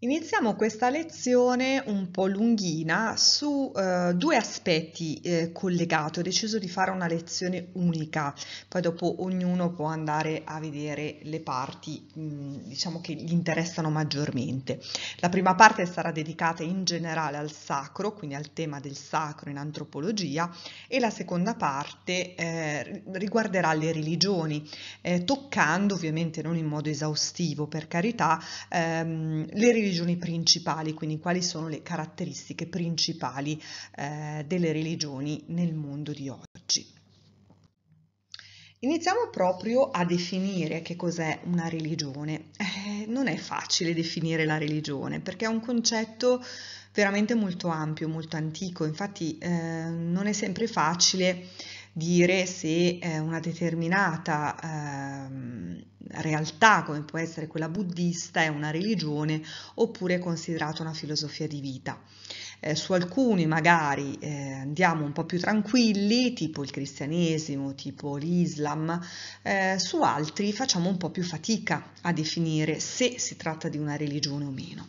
Iniziamo questa lezione un po' lunghina su eh, due aspetti eh, collegati. Ho deciso di fare una lezione unica, poi dopo ognuno può andare a vedere le parti mh, mm, diciamo che gli interessano maggiormente. La prima parte sarà dedicata in generale al sacro, quindi al tema del sacro in antropologia e la seconda parte eh, riguarderà le religioni, eh, toccando ovviamente non in modo esaustivo per carità ehm, le religioni religioni principali, quindi quali sono le caratteristiche principali eh, delle religioni nel mondo di oggi. Iniziamo proprio a definire che cos'è una religione. Eh, non è facile definire la religione perché è un concetto veramente molto ampio, molto antico, infatti eh, non è sempre facile dire se eh, una determinata eh, realtà, come può essere quella buddista, è una religione oppure è considerata una filosofia di vita. Eh, su alcuni magari eh, andiamo un po' più tranquilli, tipo il cristianesimo, tipo l'Islam, eh, su altri facciamo un po' più fatica a definire se si tratta di una religione o meno.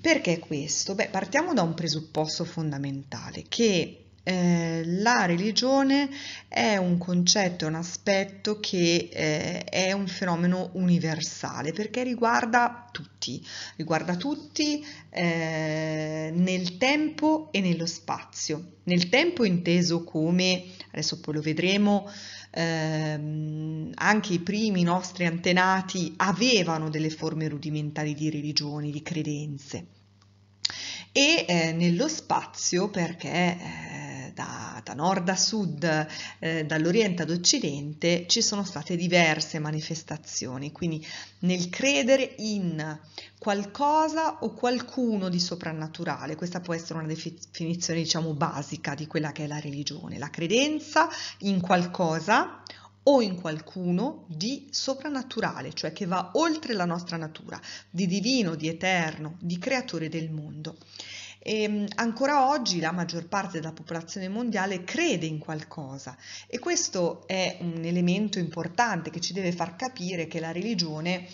Perché questo? Beh, partiamo da un presupposto fondamentale che eh, la religione è un concetto, un aspetto che eh, è un fenomeno universale perché riguarda tutti, riguarda tutti eh, nel tempo e nello spazio. Nel tempo inteso come, adesso poi lo vedremo, ehm, anche i primi nostri antenati avevano delle forme rudimentali di religioni, di credenze. E eh, nello spazio perché eh, da, da nord a sud, eh, dall'oriente ad occidente, ci sono state diverse manifestazioni, quindi nel credere in qualcosa o qualcuno di soprannaturale, questa può essere una definizione diciamo basica di quella che è la religione, la credenza in qualcosa o in qualcuno di soprannaturale, cioè che va oltre la nostra natura, di divino, di eterno, di creatore del mondo. E ehm, ancora oggi la maggior parte della popolazione mondiale crede in qualcosa e questo è un elemento importante che ci deve far capire che la religione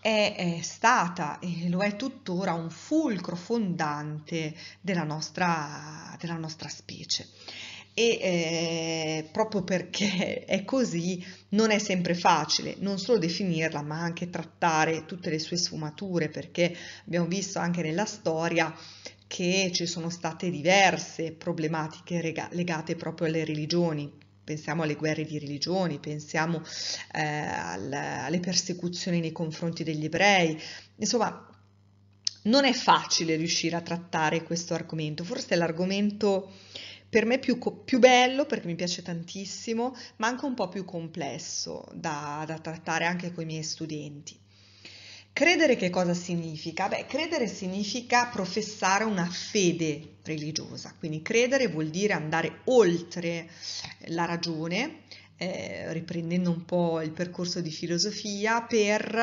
è, stata e lo è tuttora un fulcro fondante della nostra, della nostra specie. E eh, proprio perché è così non è sempre facile non solo definirla ma anche trattare tutte le sue sfumature perché abbiamo visto anche nella storia che ci sono state diverse problematiche legate proprio alle religioni, pensiamo alle guerre di religioni, pensiamo eh, alle persecuzioni nei confronti degli ebrei, insomma non è facile riuscire a trattare questo argomento, forse è l'argomento per me più, più bello perché mi piace tantissimo, ma anche un po' più complesso da, da trattare anche con i miei studenti. Credere che cosa significa? Beh, credere significa professare una fede religiosa, quindi credere vuol dire andare oltre la ragione, eh, riprendendo un po' il percorso di filosofia, per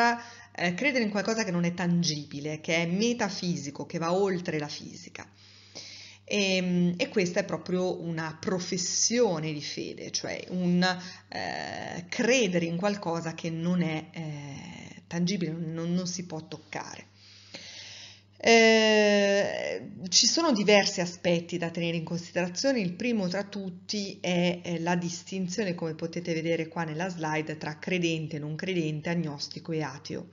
eh, credere in qualcosa che non è tangibile, che è metafisico, che va oltre la fisica. E, ehm, e, questa è proprio una professione di fede, cioè un eh, credere in qualcosa che non è eh, tangibile, non, non, si può toccare. Eh, ci sono diversi aspetti da tenere in considerazione, il primo tra tutti è la distinzione, come potete vedere qua nella slide, tra credente, non credente, agnostico e ateo.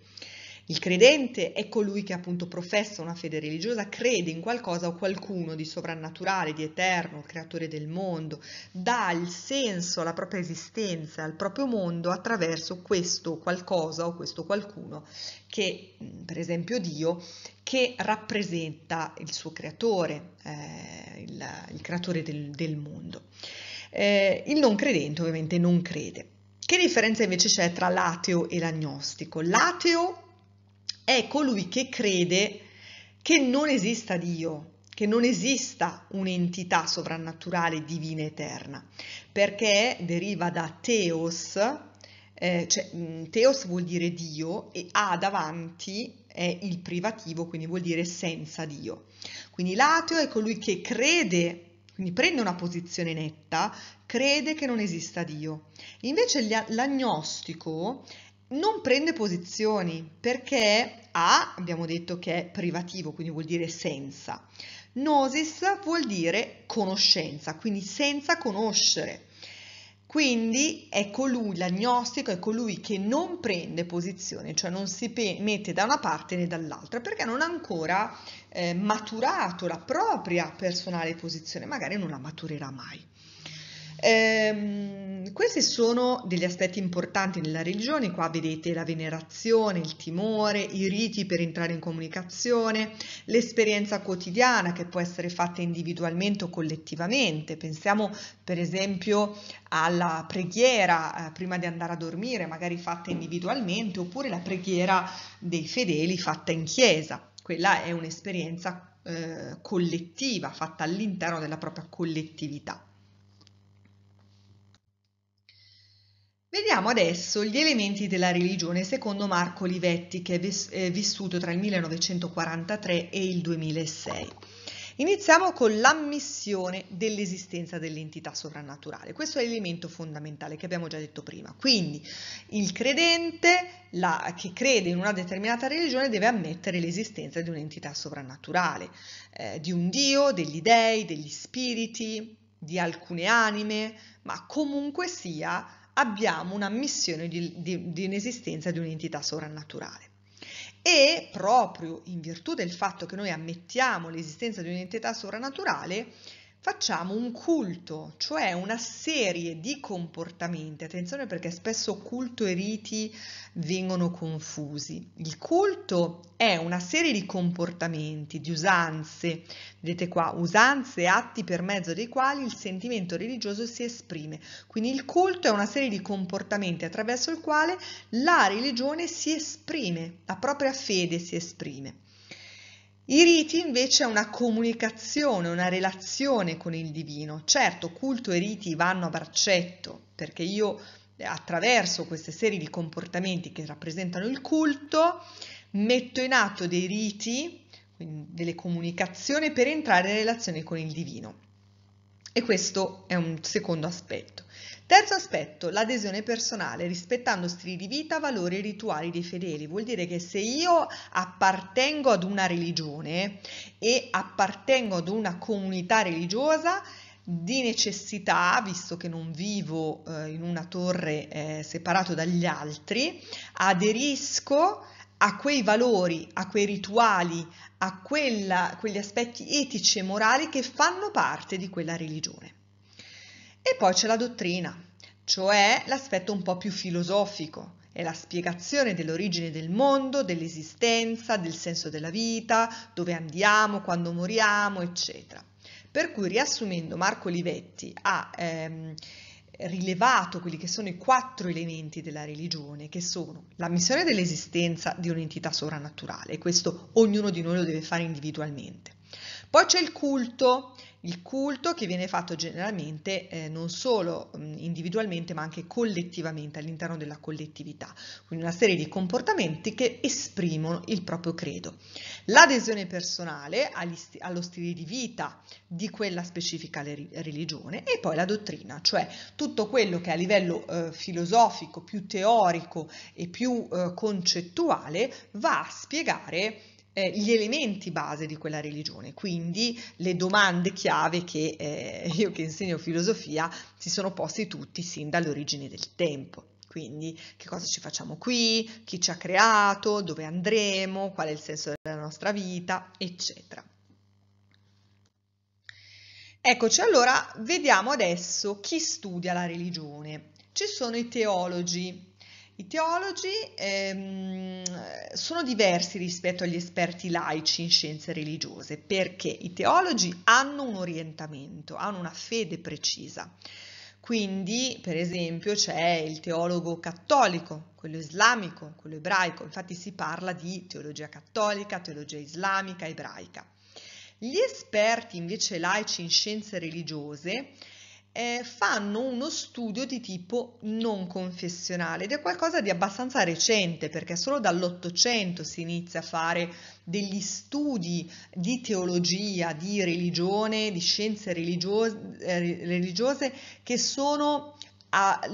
Il credente è colui che appunto professa una fede religiosa, crede in qualcosa o qualcuno di sovrannaturale, di eterno, creatore del mondo, dà il senso alla propria esistenza, al proprio mondo attraverso questo qualcosa o questo qualcuno che, per esempio Dio, che rappresenta il suo creatore, eh, il, il, creatore del, del mondo. Eh, il non credente ovviamente non crede. Che differenza invece c'è tra l'ateo e l'agnostico? L'ateo è colui che crede che non esista Dio, che non esista un'entità sovrannaturale divina eterna, perché deriva da teos, eh, cioè, mm, teos vuol dire Dio e ha davanti è il privativo, quindi vuol dire senza Dio. Quindi l'ateo è colui che crede quindi prende una posizione netta, crede che non esista Dio. Invece l'agnostico non prende posizioni perché A abbiamo detto che è privativo, quindi vuol dire senza. Gnosis vuol dire conoscenza, quindi senza conoscere. Quindi è colui, l'agnostico è colui che non prende posizione, cioè non si mette da una parte né dall'altra, perché non ha ancora eh, maturato la propria personale posizione, magari non la maturerà mai. Ehm, questi sono degli aspetti importanti nella religione, qua vedete la venerazione, il timore, i riti per entrare in comunicazione, l'esperienza quotidiana che può essere fatta individualmente o collettivamente, pensiamo per esempio alla preghiera eh, prima di andare a dormire, magari fatta individualmente, oppure la preghiera dei fedeli fatta in chiesa, quella è un'esperienza eh, collettiva, fatta all'interno della propria collettività. Vediamo adesso gli elementi della religione secondo Marco Olivetti che è eh, vissuto tra il 1943 e il 2006. Iniziamo con l'ammissione dell'esistenza dell'entità sovrannaturale. Questo è l'elemento fondamentale che abbiamo già detto prima. Quindi il credente la, che crede in una determinata religione deve ammettere l'esistenza di un'entità sovrannaturale, eh, di un Dio, degli dei, degli spiriti, di alcune anime, ma comunque sia abbiamo un'ammissione di, di, di inesistenza di un'entità sovrannaturale. E proprio in virtù del fatto che noi ammettiamo l'esistenza di un'entità sovrannaturale, facciamo un culto, cioè una serie di comportamenti. Attenzione perché spesso culto e riti vengono confusi. Il culto è una serie di comportamenti, di usanze, vedete qua, usanze e atti per mezzo dei quali il sentimento religioso si esprime. Quindi il culto è una serie di comportamenti attraverso il quale la religione si esprime, la propria fede si esprime. I riti invece è una comunicazione, una relazione con il divino. Certo, culto e riti vanno a braccetto, perché io eh, attraverso queste serie di comportamenti che rappresentano il culto metto in atto dei riti, delle comunicazioni per entrare in relazione con il divino. E questo è un secondo aspetto. Terzo aspetto, l'adesione personale, rispettando stili di vita, valori e rituali dei fedeli. Vuol dire che se io appartengo ad una religione e appartengo ad una comunità religiosa, di necessità, visto che non vivo eh, in una torre eh, separato dagli altri, aderisco a a quei valori, a quei rituali, a quella, quegli aspetti etici e morali che fanno parte di quella religione. E poi c'è la dottrina, cioè l'aspetto un po' più filosofico, è la spiegazione dell'origine del mondo, dell'esistenza, del senso della vita, dove andiamo, quando moriamo, eccetera. Per cui riassumendo, Marco Olivetti ha ehm, rilevato quelli che sono i quattro elementi della religione, che sono l'ammissione dell'esistenza di un'entità sovrannaturale, questo ognuno di noi lo deve fare individualmente. Poi c'è il culto, il culto che viene fatto generalmente eh, non solo mm, individualmente ma anche collettivamente all'interno della collettività, quindi una serie di comportamenti che esprimono il proprio credo. L'adesione personale st allo stile di vita di quella specifica religione e poi la dottrina, cioè tutto quello che a livello eh, filosofico, più teorico e più eh, concettuale va a spiegare eh, gli elementi base di quella religione, quindi le domande chiave che eh, io che insegno filosofia si sono posti tutti sin dall'origine del tempo. Quindi che cosa ci facciamo qui, chi ci ha creato, dove andremo, qual è il senso della nostra vita, eccetera. Eccoci allora, vediamo adesso chi studia la religione. Ci sono i teologi, i teologi ehm, sono diversi rispetto agli esperti laici in scienze religiose perché i teologi hanno un orientamento, hanno una fede precisa. Quindi, per esempio, c'è il teologo cattolico, quello islamico, quello ebraico, infatti si parla di teologia cattolica, teologia islamica, ebraica. Gli esperti invece laici in scienze religiose eh, fanno uno studio di tipo non confessionale ed è qualcosa di abbastanza recente perché solo dall'Ottocento si inizia a fare degli studi di teologia, di religione, di scienze religiose, eh, religiose che sono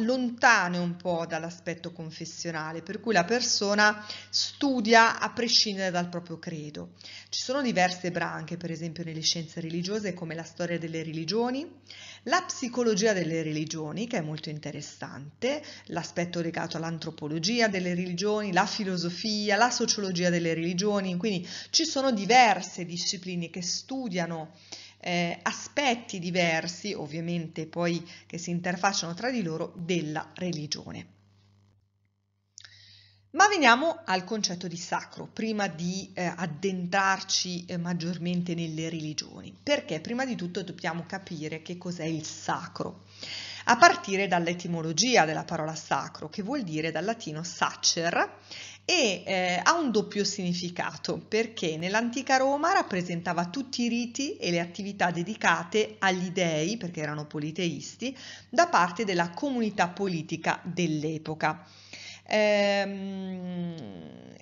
lontane un po' dall'aspetto confessionale, per cui la persona studia a prescindere dal proprio credo. Ci sono diverse branche, per esempio nelle scienze religiose, come la storia delle religioni, la psicologia delle religioni, che è molto interessante, l'aspetto legato all'antropologia delle religioni, la filosofia, la sociologia delle religioni, quindi ci sono diverse discipline che studiano eh, aspetti diversi, ovviamente poi che si interfacciano tra di loro, della religione. Ma veniamo al concetto di sacro, prima di eh, addentrarci eh, maggiormente nelle religioni, perché prima di tutto dobbiamo capire che cos'è il sacro, a partire dall'etimologia della parola sacro, che vuol dire dal latino sacer, e eh, ha un doppio significato, perché nell'antica Roma rappresentava tutti i riti e le attività dedicate agli dei, perché erano politeisti, da parte della comunità politica dell'epoca. Ehm,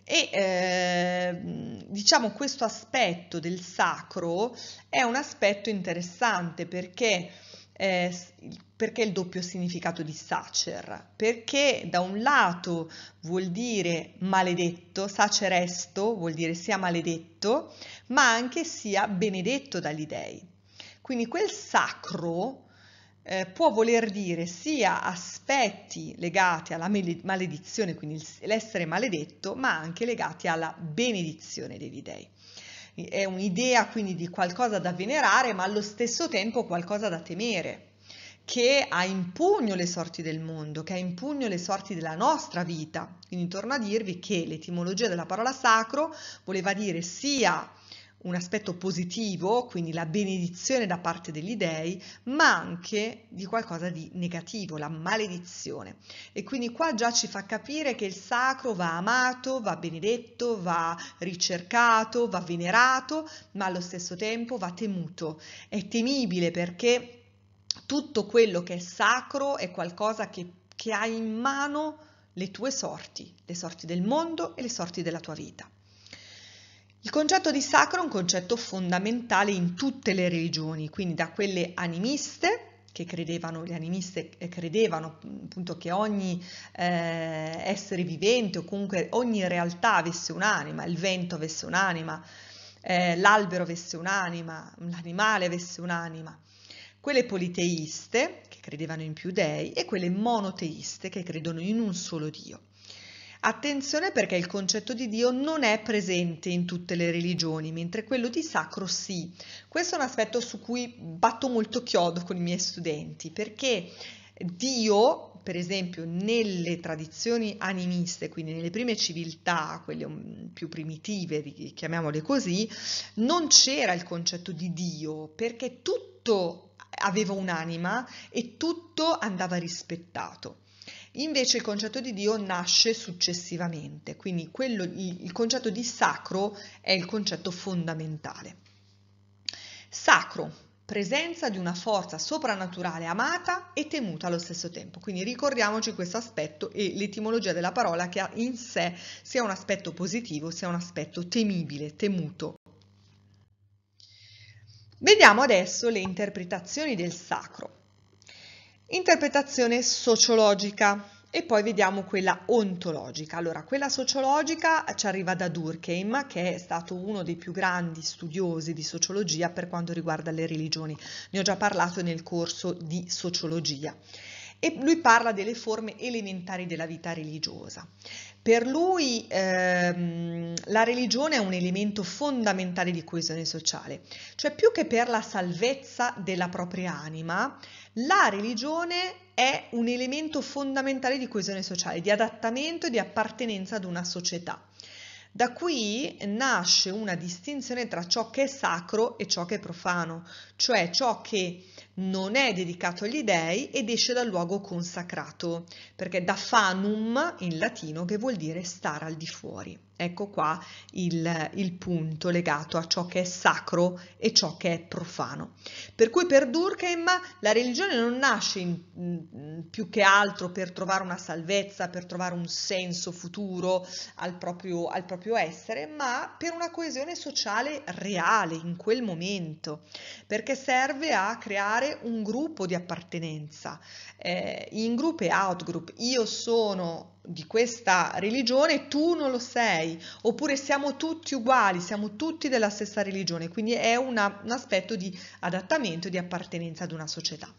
e ehm, diciamo questo aspetto del sacro è un aspetto interessante perché, eh, perché il doppio significato di sacer perché da un lato vuol dire maledetto saceresto vuol dire sia maledetto ma anche sia benedetto dagli dei quindi quel sacro eh, può voler dire sia aspetti legati alla maledizione, quindi l'essere maledetto, ma anche legati alla benedizione degli dei. È un'idea quindi di qualcosa da venerare, ma allo stesso tempo qualcosa da temere, che ha in pugno le sorti del mondo, che ha in pugno le sorti della nostra vita. Quindi torno a dirvi che l'etimologia della parola sacro voleva dire sia un aspetto positivo, quindi la benedizione da parte degli dei, ma anche di qualcosa di negativo, la maledizione. E quindi qua già ci fa capire che il sacro va amato, va benedetto, va ricercato, va venerato, ma allo stesso tempo va temuto. È temibile perché tutto quello che è sacro è qualcosa che, che ha in mano le tue sorti, le sorti del mondo e le sorti della tua vita. Il concetto di sacro è un concetto fondamentale in tutte le religioni, quindi da quelle animiste che credevano, le animiste eh, credevano appunto che ogni eh, essere vivente o comunque ogni realtà avesse un'anima, il vento avesse un'anima, eh, l'albero avesse un'anima, l'animale avesse un'anima, quelle politeiste che credevano in più dei e quelle monoteiste che credono in un solo Dio. Attenzione perché il concetto di Dio non è presente in tutte le religioni, mentre quello di sacro sì. Questo è un aspetto su cui batto molto chiodo con i miei studenti, perché Dio, per esempio, nelle tradizioni animiste, quindi nelle prime civiltà, quelle mm, più primitive, chiamiamole così, non c'era il concetto di Dio, perché tutto aveva un'anima e tutto andava rispettato. Invece il concetto di Dio nasce successivamente, quindi quello, il concetto di sacro è il concetto fondamentale. Sacro, presenza di una forza soprannaturale amata e temuta allo stesso tempo. Quindi ricordiamoci questo aspetto e l'etimologia della parola che ha in sé sia un aspetto positivo sia un aspetto temibile, temuto. Vediamo adesso le interpretazioni del sacro. Interpretazione sociologica. E poi vediamo quella ontologica. Allora, quella sociologica ci arriva da Durkheim, che è stato uno dei più grandi studiosi di sociologia per quanto riguarda le religioni. Ne ho già parlato nel corso di sociologia. E lui parla delle forme elementari della vita religiosa. Per lui ehm, la religione è un elemento fondamentale di coesione sociale, cioè più che per la salvezza della propria anima, la religione è un elemento fondamentale di coesione sociale, di adattamento e di appartenenza ad una società. Da qui nasce una distinzione tra ciò che è sacro e ciò che è profano, cioè ciò che non è dedicato agli dèi ed esce dal luogo consacrato, perché da fanum in latino che vuol dire stare al di fuori. Ecco qua il, il, punto legato a ciò che è sacro e ciò che è profano. Per cui per Durkheim la religione non nasce in, mm, più che altro per trovare una salvezza, per trovare un senso futuro al proprio, al proprio essere, ma per una coesione sociale reale in quel momento, perché serve a creare un gruppo di appartenenza, eh, in group e out group. Io sono di questa religione, tu non lo sei, oppure siamo tutti uguali, siamo tutti della stessa religione, quindi è una, un aspetto di adattamento e di appartenenza ad una società.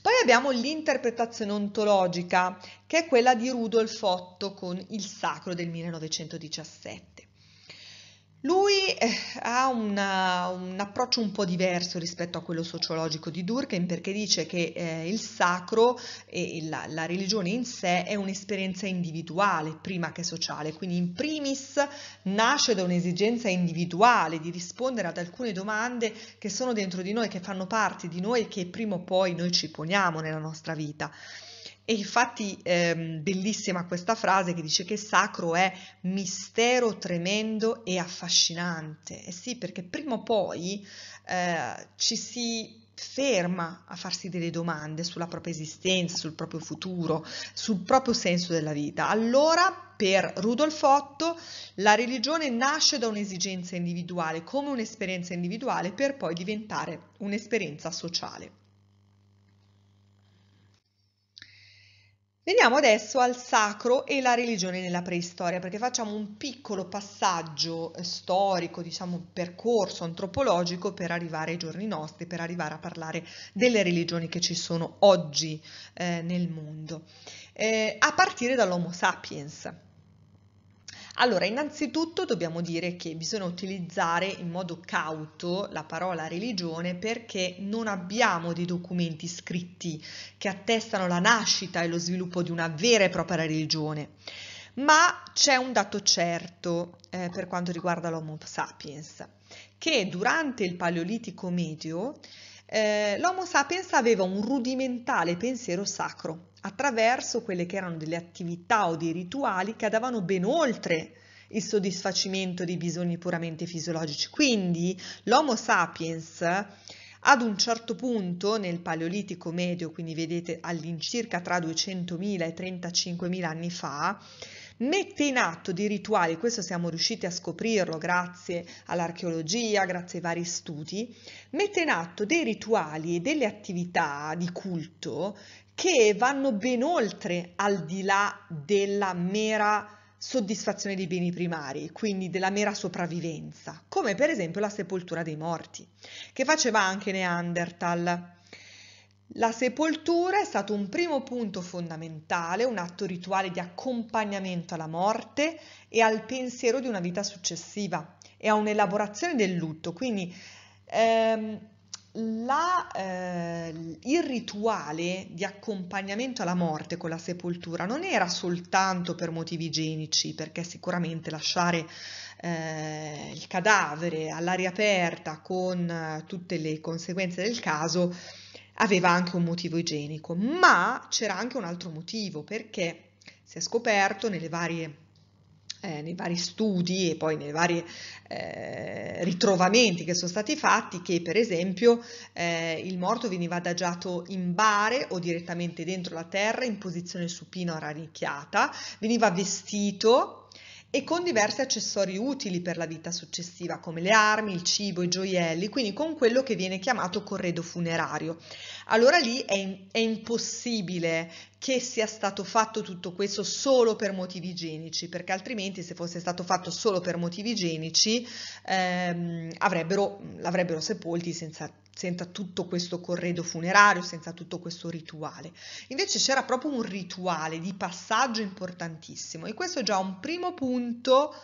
Poi abbiamo l'interpretazione ontologica, che è quella di Rudolf Otto con il Sacro del 1917. Lui eh, ha una, un approccio un po' diverso rispetto a quello sociologico di Durkheim perché dice che eh, il sacro e la, la, religione in sé è un'esperienza individuale prima che sociale, quindi in primis nasce da un'esigenza individuale di rispondere ad alcune domande che sono dentro di noi, che fanno parte di noi e che prima o poi noi ci poniamo nella nostra vita. E infatti ehm, bellissima questa frase che dice che sacro è mistero tremendo e affascinante. eh sì, perché prima o poi eh, ci si ferma a farsi delle domande sulla propria esistenza, sul proprio futuro, sul proprio senso della vita. Allora, per Rudolf Otto, la religione nasce da un'esigenza individuale, come un'esperienza individuale, per poi diventare un'esperienza sociale. Veniamo adesso al sacro e la religione nella preistoria, perché facciamo un piccolo passaggio eh, storico, diciamo percorso antropologico per arrivare ai giorni nostri, per arrivare a parlare delle religioni che ci sono oggi eh, nel mondo, eh, a partire dall'Homo sapiens. Allora, innanzitutto dobbiamo dire che bisogna utilizzare in modo cauto la parola religione perché non abbiamo dei documenti scritti che attestano la nascita e lo sviluppo di una vera e propria religione. Ma c'è un dato certo eh, per quanto riguarda l'Homo sapiens, che durante il Paleolitico medio eh, L'Homo sapiens aveva un rudimentale pensiero sacro attraverso quelle che erano delle attività o dei rituali che andavano ben oltre il soddisfacimento dei bisogni puramente fisiologici. Quindi l'Homo sapiens ad un certo punto nel Paleolitico medio, quindi vedete all'incirca tra 200.000 e 35.000 anni fa, mette in atto dei rituali, questo siamo riusciti a scoprirlo grazie all'archeologia, grazie ai vari studi, mette in atto dei rituali e delle attività di culto che vanno ben oltre al di là della mera soddisfazione dei beni primari, quindi della mera sopravvivenza, come per esempio la sepoltura dei morti, che faceva anche Neanderthal. La sepoltura è stato un primo punto fondamentale, un atto rituale di accompagnamento alla morte e al pensiero di una vita successiva e a un'elaborazione del lutto. Quindi ehm, la, eh, il rituale di accompagnamento alla morte con la sepoltura non era soltanto per motivi igienici, perché sicuramente lasciare eh, il cadavere all'aria aperta con eh, tutte le conseguenze del caso aveva anche un motivo igienico, ma c'era anche un altro motivo perché si è scoperto nelle varie eh, nei vari studi e poi nei vari eh, ritrovamenti che sono stati fatti che per esempio eh, il morto veniva adagiato in bare o direttamente dentro la terra in posizione supina o rannicchiata, veniva vestito e con diversi accessori utili per la vita successiva come le armi, il cibo, i gioielli, quindi con quello che viene chiamato corredo funerario. Allora lì è, è impossibile che sia stato fatto tutto questo solo per motivi igienici, perché altrimenti se fosse stato fatto solo per motivi igienici ehm, l'avrebbero sepolti senza senza tutto questo corredo funerario, senza tutto questo rituale. Invece c'era proprio un rituale di passaggio importantissimo e questo è già un primo punto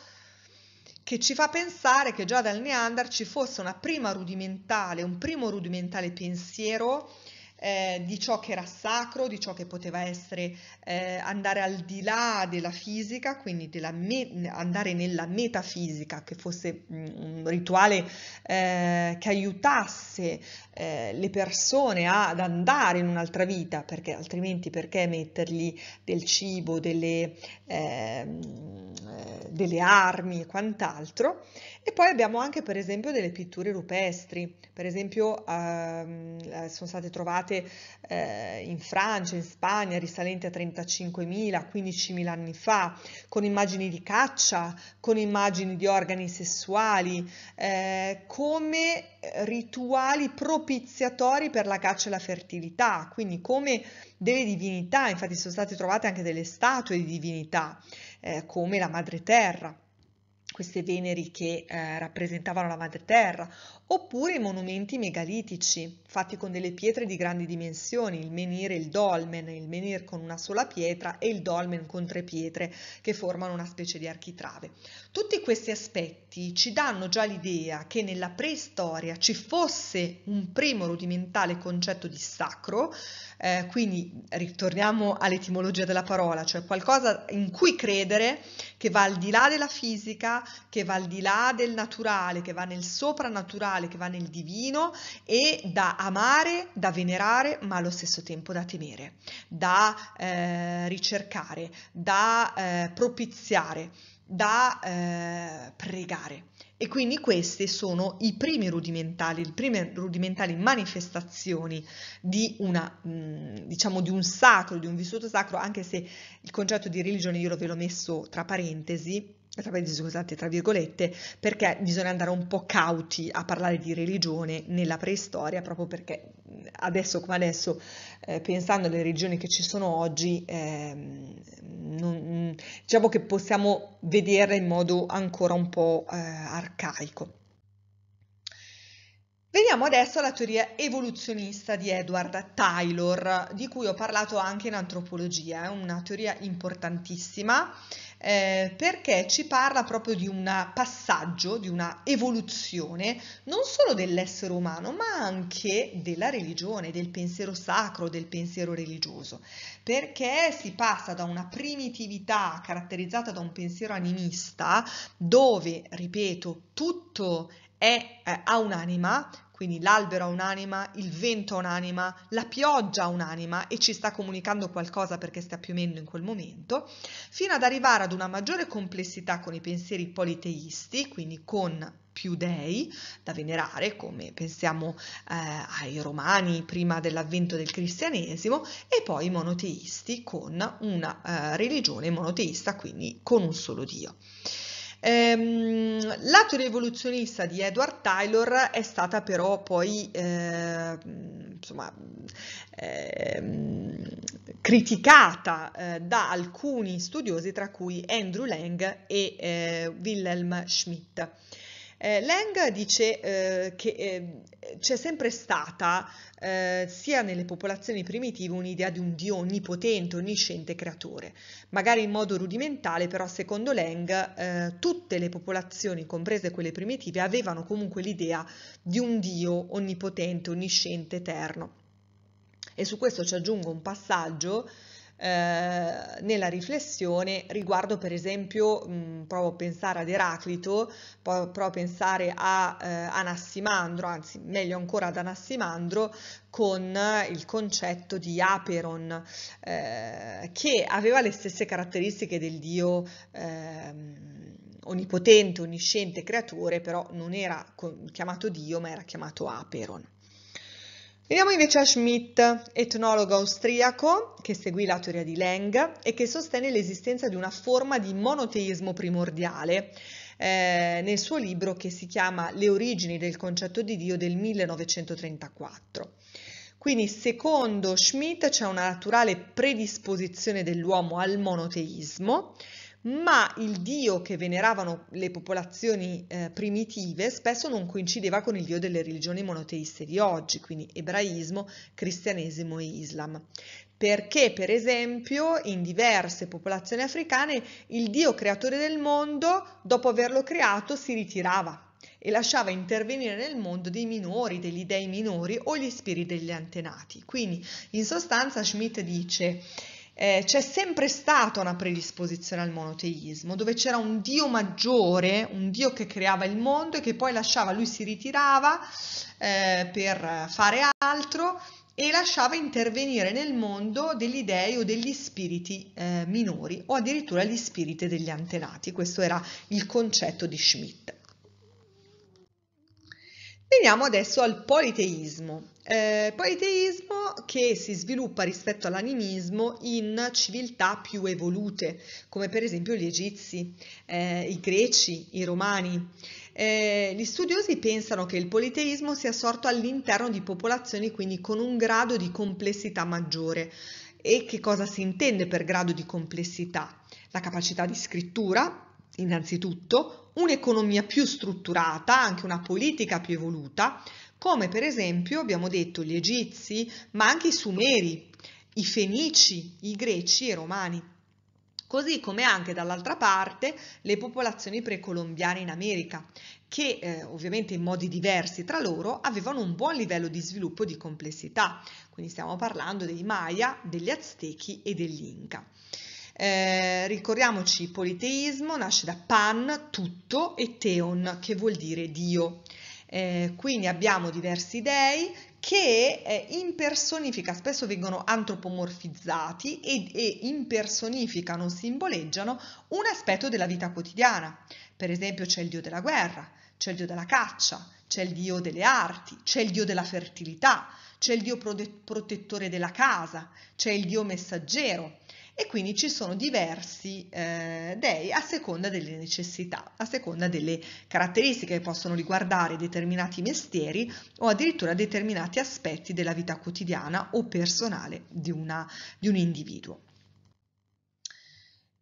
che ci fa pensare che già dal Neander ci fosse una prima rudimentale, un primo rudimentale pensiero eh, di ciò che era sacro, di ciò che poteva essere eh, andare al di là della fisica, quindi della andare nella metafisica, che fosse mm, un rituale eh, che aiutasse eh, le persone ad andare in un'altra vita, perché altrimenti perché mettergli del cibo, delle, ehm, eh, delle armi e quant'altro. E poi abbiamo anche per esempio delle pitture rupestri, per esempio ehm, eh, sono state trovate eh, in Francia, in Spagna, risalenti a 35.000, 15.000 anni fa, con immagini di caccia, con immagini di organi sessuali, eh, come rituali propiziatori per la caccia e la fertilità, quindi come delle divinità, infatti sono state trovate anche delle statue di divinità, eh, come la madre terra queste veneri che eh, rappresentavano la madre terra, oppure i monumenti megalitici, fatti con delle pietre di grandi dimensioni, il menhir e il dolmen, il menhir con una sola pietra e il dolmen con tre pietre che formano una specie di architrave. Tutti questi aspetti ci danno già l'idea che nella preistoria ci fosse un primo rudimentale concetto di sacro eh, quindi ritorniamo all'etimologia della parola, cioè qualcosa in cui credere che va al di là della fisica, che va al di là del naturale, che va nel soprannaturale, che va nel divino e da amare, da venerare, ma allo stesso tempo da temere, da eh, ricercare, da eh, propiziare, da eh, pregare. E quindi queste sono i primi rudimentali, le prime rudimentali manifestazioni di, una, diciamo, di un sacro, di un vissuto sacro, anche se il concetto di religione io ve l'ho messo tra parentesi, scusate, tra virgolette, perché bisogna andare un po' cauti a parlare di religione nella preistoria, proprio perché adesso come adesso, eh, pensando alle religioni che ci sono oggi, eh, non, diciamo che possiamo vederle in modo ancora un po' eh, arcaico. Veniamo adesso alla teoria evoluzionista di Edward Taylor, di cui ho parlato anche in antropologia, è una teoria importantissima eh, perché ci parla proprio di un passaggio, di una evoluzione non solo dell'essere umano ma anche della religione, del pensiero sacro, del pensiero religioso, perché si passa da una primitività caratterizzata da un pensiero animista dove, ripeto, tutto è, eh, ha un'anima, quindi l'albero ha un'anima, il vento ha un'anima, la pioggia ha un'anima e ci sta comunicando qualcosa perché sta piovendo in quel momento, fino ad arrivare ad una maggiore complessità con i pensieri politeisti, quindi con più dei da venerare, come pensiamo eh, ai romani prima dell'avvento del cristianesimo, e poi i monoteisti con una eh, religione monoteista, quindi con un solo Dio. Ehm, la teoria evoluzionista di Edward Taylor è stata però poi eh, insomma, eh, criticata eh, da alcuni studiosi tra cui Andrew Lang e eh, Wilhelm Schmidt. Eh, Lang dice eh, che eh, c'è sempre stata, eh, sia nelle popolazioni primitive, un'idea di un dio onnipotente, onnisciente creatore. Magari in modo rudimentale, però secondo Lang eh, tutte le popolazioni, comprese quelle primitive, avevano comunque l'idea di un dio onnipotente, onnisciente, eterno. E su questo ci aggiungo un passaggio eh, nella riflessione riguardo per esempio, mh, provo a pensare ad Eraclito, provo a pensare a eh, Anassimandro, anzi meglio ancora ad Anassimandro, con il concetto di Aperon, eh, che aveva le stesse caratteristiche del dio eh, onnipotente, onnisciente, creatore, però non era chiamato Dio, ma era chiamato Aperon. Veniamo invece a Schmidt, etnologo austriaco che seguì la teoria di Lang e che sostenne l'esistenza di una forma di monoteismo primordiale eh, nel suo libro che si chiama Le origini del concetto di Dio del 1934. Quindi secondo Schmidt c'è una naturale predisposizione dell'uomo al monoteismo ma il dio che veneravano le popolazioni eh, primitive spesso non coincideva con il dio delle religioni monoteiste di oggi, quindi ebraismo, cristianesimo e islam. Perché, per esempio, in diverse popolazioni africane il dio creatore del mondo, dopo averlo creato, si ritirava e lasciava intervenire nel mondo dei minori, degli dei minori o gli spiriti degli antenati. Quindi, in sostanza, Schmidt dice eh, c'è sempre stata una predisposizione al monoteismo, dove c'era un dio maggiore, un dio che creava il mondo e che poi lasciava, lui si ritirava eh, per fare altro e lasciava intervenire nel mondo degli dei o degli spiriti eh, minori o addirittura gli spiriti degli antenati. Questo era il concetto di Schmidt. Veniamo adesso al politeismo. Eh, politeismo che si sviluppa rispetto all'animismo in civiltà più evolute, come per esempio gli egizi, eh, i greci, i romani. Eh, gli studiosi pensano che il politeismo sia sorto all'interno di popolazioni quindi con un grado di complessità maggiore. E che cosa si intende per grado di complessità? La capacità di scrittura, innanzitutto un'economia più strutturata, anche una politica più evoluta, come per esempio abbiamo detto gli egizi, ma anche i sumeri, i fenici, i greci e i romani. Così come anche dall'altra parte le popolazioni precolombiane in America, che eh, ovviamente in modi diversi tra loro avevano un buon livello di sviluppo e di complessità. Quindi stiamo parlando dei Maya, degli Aztechi e degli Inca. Eh, ricordiamoci, politeismo nasce da pan, tutto, e teon, che vuol dire Dio. Eh, quindi abbiamo diversi dei che eh, impersonifica, spesso vengono antropomorfizzati e, e impersonificano, simboleggiano un aspetto della vita quotidiana. Per esempio c'è il dio della guerra, c'è il dio della caccia, c'è il dio delle arti, c'è il dio della fertilità, c'è il dio protettore della casa, c'è il dio messaggero, e quindi ci sono diversi eh, dei a seconda delle necessità, a seconda delle caratteristiche che possono riguardare determinati mestieri o addirittura determinati aspetti della vita quotidiana o personale di, una, di un individuo.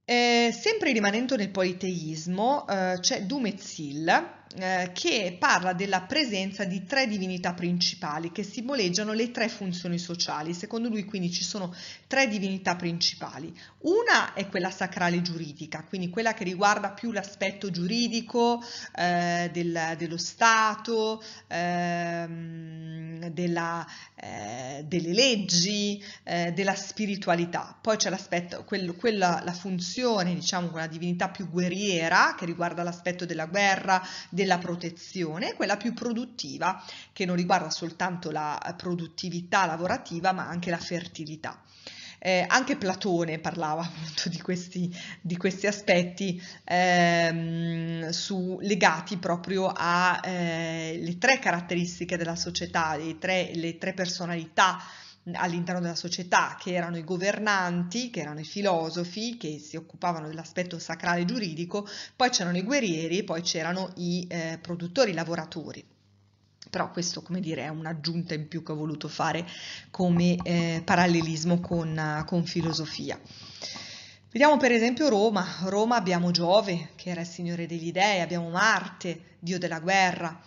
Eh, sempre rimanendo nel politeismo eh, c'è Dumezil eh, che parla della presenza di tre divinità principali che simboleggiano le tre funzioni sociali. Secondo lui quindi ci sono tre divinità principali. Una è quella sacrale giuridica, quindi quella che riguarda più l'aspetto giuridico eh, del, dello Stato, ehm, eh, della, delle leggi, eh, della spiritualità. Poi c'è l'aspetto, quel, quella, la funzione, diciamo, quella divinità più guerriera che riguarda l'aspetto della guerra, della protezione, quella più produttiva, che non riguarda soltanto la produttività lavorativa, ma anche la fertilità. Eh, anche Platone parlava appunto di questi, di questi aspetti ehm, su, legati proprio alle eh, tre caratteristiche della società, tre, le tre personalità all'interno della società, che erano i governanti, che erano i filosofi, che si occupavano dell'aspetto sacrale giuridico, poi c'erano i guerrieri poi c'erano i eh, produttori, i lavoratori. Però questo, come dire, è un'aggiunta in più che ho voluto fare come eh, parallelismo con, con filosofia. Vediamo per esempio Roma. Roma abbiamo Giove, che era il signore degli dei, abbiamo Marte, dio della guerra,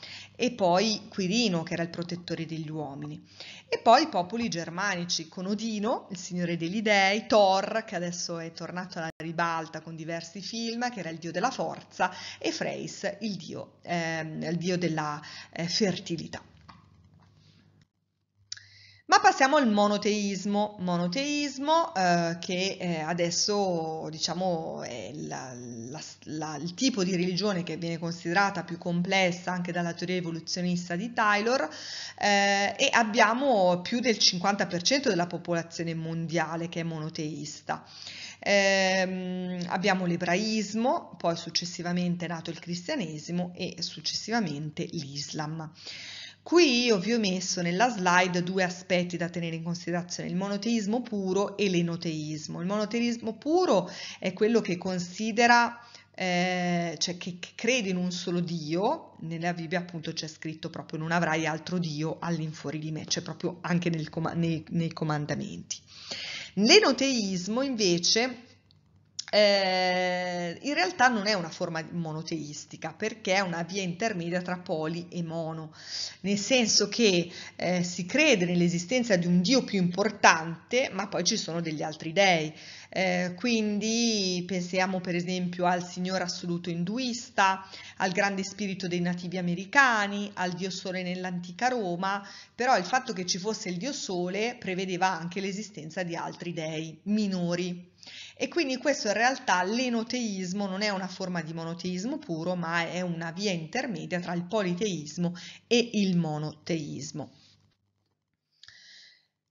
e poi Quirino che era il protettore degli uomini. E poi i popoli germanici con Odino, il signore degli dei, Thor che adesso è tornato alla ribalta con diversi film, che era il dio della forza, e Freis, il dio, eh, il dio della eh, fertilità. Ma passiamo al monoteismo, monoteismo eh, che eh, adesso diciamo, è la, la, la, il tipo di religione che viene considerata più complessa anche dalla teoria evoluzionista di Taylor eh, e abbiamo più del 50% della popolazione mondiale che è monoteista. Eh, abbiamo l'ebraismo, poi successivamente è nato il cristianesimo e successivamente l'Islam. Qui io vi ho messo nella slide due aspetti da tenere in considerazione, il monoteismo puro e l'enoteismo. Il monoteismo puro è quello che considera eh, cioè che, crede in un solo Dio, nella Bibbia appunto c'è scritto proprio non avrai altro Dio all'infuori di me, c'è cioè proprio anche nel, nei, nei comandamenti. L'enoteismo invece eh, in realtà non è una forma monoteistica perché è una via intermedia tra poli e mono, nel senso che eh, si crede nell'esistenza di un dio più importante, ma poi ci sono degli altri dei. Eh, quindi pensiamo per esempio al signore assoluto induista, al grande spirito dei nativi americani, al dio sole nell'antica Roma, però il fatto che ci fosse il dio sole prevedeva anche l'esistenza di altri dei minori. E quindi questo in realtà l'enoteismo non è una forma di monoteismo puro, ma è una via intermedia tra il politeismo e il monoteismo.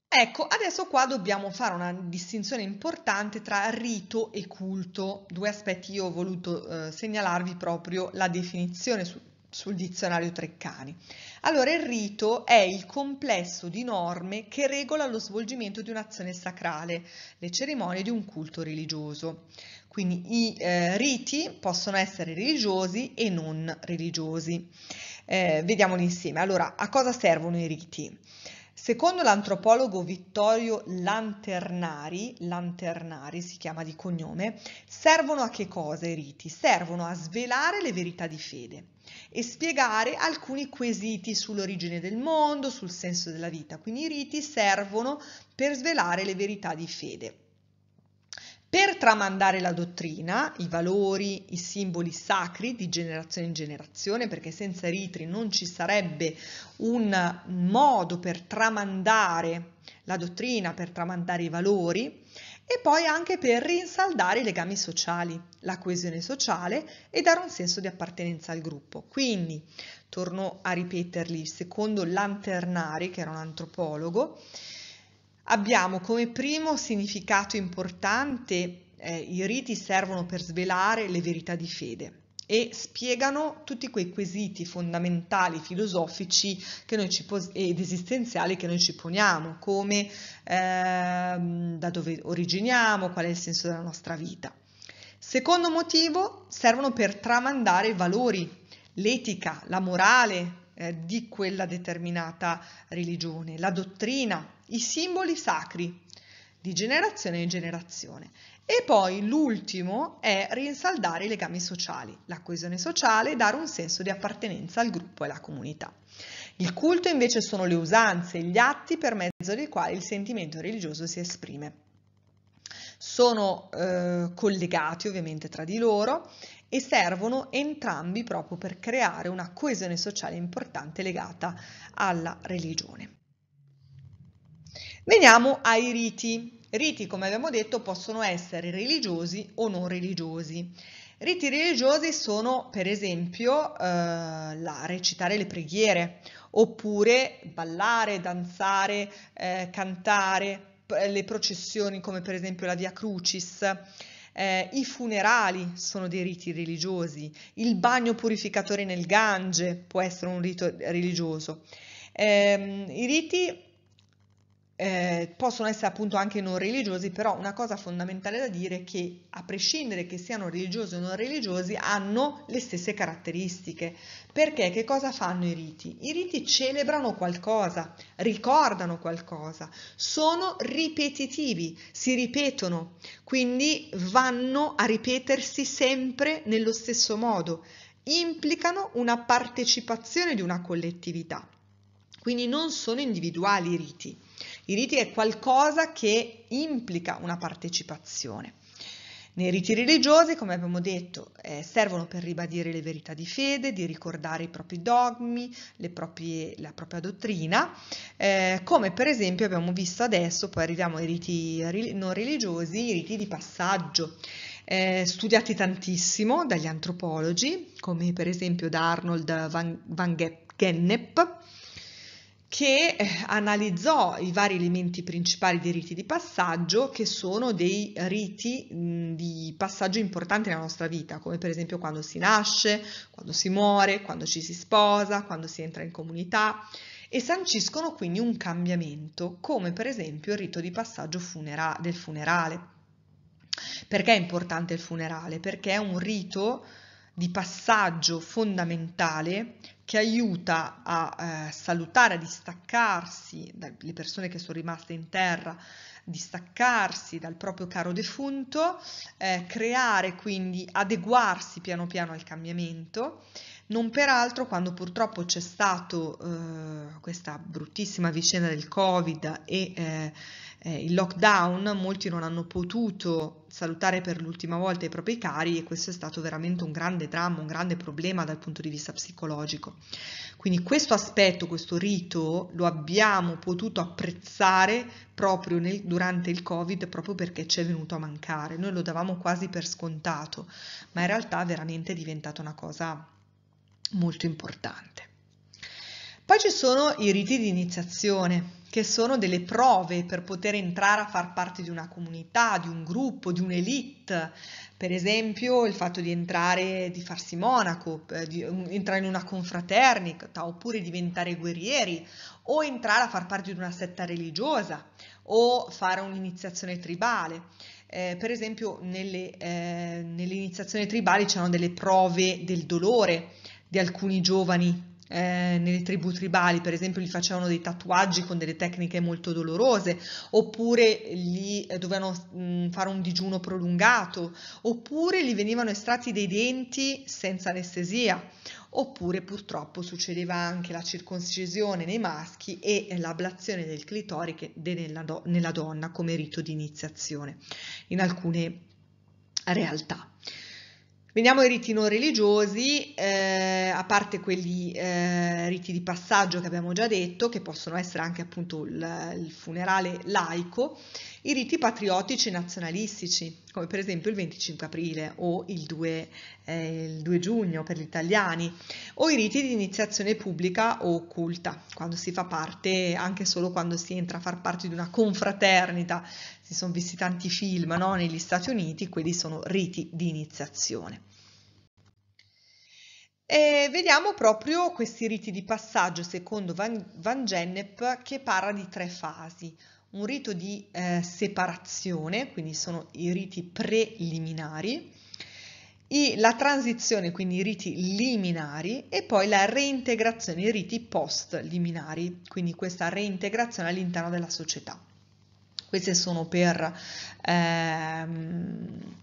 Ecco, adesso qua dobbiamo fare una distinzione importante tra rito e culto, due aspetti io ho voluto eh, segnalarvi proprio la definizione su, sul dizionario Treccani. Allora, il rito è il complesso di norme che regola lo svolgimento di un'azione sacrale, le cerimonie di un culto religioso. Quindi i eh, riti possono essere religiosi e non religiosi. Eh, vediamoli insieme. Allora, a cosa servono i riti? Secondo l'antropologo Vittorio Lanternari, Lanternari si chiama di cognome, servono a che cosa i riti? Servono a svelare le verità di fede e spiegare alcuni quesiti sull'origine del mondo, sul senso della vita. Quindi i riti servono per svelare le verità di fede. Per tramandare la dottrina, i valori, i simboli sacri di generazione in generazione, perché senza ritri non ci sarebbe un modo per tramandare la dottrina, per tramandare i valori, e poi anche per rinsaldare i legami sociali, la coesione sociale e dare un senso di appartenenza al gruppo. Quindi, torno a ripeterli, secondo Lanternari, che era un antropologo, abbiamo come primo significato importante eh, i riti servono per svelare le verità di fede e spiegano tutti quei quesiti fondamentali filosofici pos- ed esistenziali che noi ci poniamo, come ehm, da dove originiamo, qual è il senso della nostra vita. Secondo motivo, servono per tramandare i valori, l'etica, la morale eh, di quella determinata religione, la dottrina, i simboli sacri di generazione in generazione e poi l'ultimo è rinsaldare i legami sociali, la coesione sociale e dare un senso di appartenenza al gruppo e alla comunità. Il culto invece sono le usanze e gli atti per mezzo dei quali il sentimento religioso si esprime. Sono eh, collegati ovviamente tra di loro e servono entrambi proprio per creare una coesione sociale importante legata alla religione. Veniamo ai riti. Riti, come abbiamo detto, possono essere religiosi o non religiosi. Riti religiosi sono, per esempio, eh, la, recitare le preghiere, oppure ballare, danzare, eh, cantare, le processioni come per esempio la Via Crucis. Eh, I funerali sono dei riti religiosi, il bagno purificatore nel Gange può essere un rito religioso. Ehm, I riti eh, possono essere appunto anche non religiosi, però una cosa fondamentale da dire è che a prescindere che siano religiosi o non religiosi hanno le stesse caratteristiche. Perché che cosa fanno i riti? I riti celebrano qualcosa, ricordano qualcosa, sono ripetitivi, si ripetono, quindi vanno a ripetersi sempre nello stesso modo, implicano una partecipazione di una collettività. Quindi non sono individuali i riti. I riti è qualcosa che implica una partecipazione. Nei riti religiosi, come abbiamo detto, eh, servono per ribadire le verità di fede, di ricordare i propri dogmi, proprie, la propria dottrina, eh, come per esempio abbiamo visto adesso, poi arriviamo ai riti non religiosi, i riti di passaggio, eh, studiati tantissimo dagli antropologi, come per esempio da Arnold van, van Gennep, che eh, analizzò i vari elementi principali dei riti di passaggio, che sono dei riti di passaggio importanti nella nostra vita, come per esempio quando si nasce, quando si muore, quando ci si sposa, quando si entra in comunità, e sanciscono quindi un cambiamento, come per esempio il rito di passaggio funera- del funerale. Perché è importante il funerale? Perché è un rito di passaggio fondamentale che aiuta a eh, salutare, a distaccarsi, dalle persone che sono rimaste in terra, distaccarsi dal proprio caro defunto, eh, creare quindi, adeguarsi piano piano al cambiamento, non peraltro quando purtroppo c'è stata eh, questa bruttissima vicenda del Covid e eh, eh, il lockdown, molti non hanno potuto salutare per l'ultima volta i propri cari e questo è stato veramente un grande dramma, un grande problema dal punto di vista psicologico. Quindi questo aspetto, questo rito lo abbiamo potuto apprezzare proprio nel, durante il Covid, proprio perché ci è venuto a mancare. Noi lo davamo quasi per scontato, ma in realtà veramente è diventata una cosa molto importante. Poi ci sono i riti di iniziazione, che sono delle prove per poter entrare a far parte di una comunità, di un gruppo, di un'elite. Per esempio il fatto di entrare, di farsi monaco, eh, di mm, entrare in una confraternita, oppure diventare guerrieri, o entrare a far parte di una setta religiosa, o fare un'iniziazione tribale. Eh, per esempio nelle, eh, nelle iniziazioni tribali c'erano delle prove del dolore, di alcuni giovani eh, nelle tribù tribali, per esempio, gli facevano dei tatuaggi con delle tecniche molto dolorose, oppure gli eh, dovevano mh, mm, fare un digiuno prolungato, oppure gli venivano estratti dei denti senza anestesia, oppure purtroppo succedeva anche la circoncisione nei maschi e l'ablazione del clitoride nella, do nella donna come rito di iniziazione in alcune realtà. Veniamo ai riti non religiosi, eh, a parte quelli eh, riti di passaggio che abbiamo già detto, che possono essere anche appunto il, il funerale laico, i riti patriottici e nazionalistici, come per esempio il 25 aprile o il 2, eh, il 2 giugno per gli italiani, o i riti di iniziazione pubblica o occulta, quando si fa parte, anche solo quando si entra a far parte di una confraternita, si sono visti tanti film no? negli Stati Uniti, quelli sono riti di iniziazione. E vediamo proprio questi riti di passaggio secondo Van, Van Gennep che parla di tre fasi, un rito di eh, separazione, quindi sono i riti preliminari, e la transizione, quindi i riti liminari, e poi la reintegrazione, i riti post-liminari, quindi questa reintegrazione all'interno della società. Queste sono per... Ehm,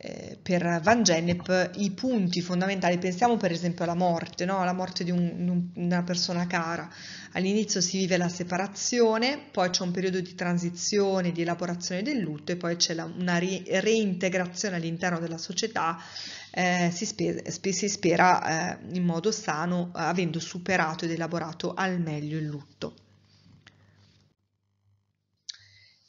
eh, per Van Gennep i punti fondamentali, pensiamo per esempio alla morte, no? alla morte di, un, di una persona cara, all'inizio si vive la separazione, poi c'è un periodo di transizione, di elaborazione del lutto e poi c'è la, una ri, reintegrazione all'interno della società, eh, si, spe, si, spera eh, in modo sano avendo superato ed elaborato al meglio il lutto.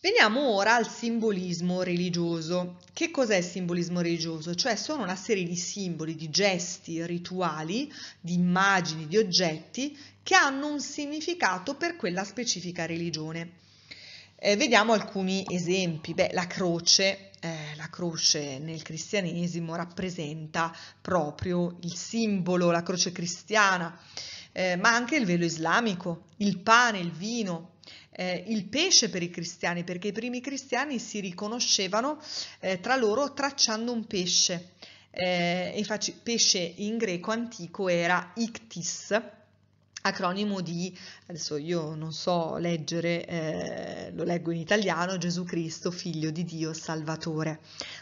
Veniamo ora al simbolismo religioso. Che cos'è il simbolismo religioso? Cioè sono una serie di simboli, di gesti rituali, di immagini, di oggetti che hanno un significato per quella specifica religione. Eh, vediamo alcuni esempi. Beh, la croce eh, la croce nel cristianesimo rappresenta proprio il simbolo, la croce cristiana, eh, ma anche il velo islamico, il pane, il vino, eh, il pesce per i cristiani, perché i primi cristiani si riconoscevano eh, tra loro tracciando un pesce. Eh, infatti pesce in greco antico era ictis, acronimo di, adesso io non so leggere, eh, lo leggo in italiano, Gesù Cristo, figlio di Dio, Salvatore.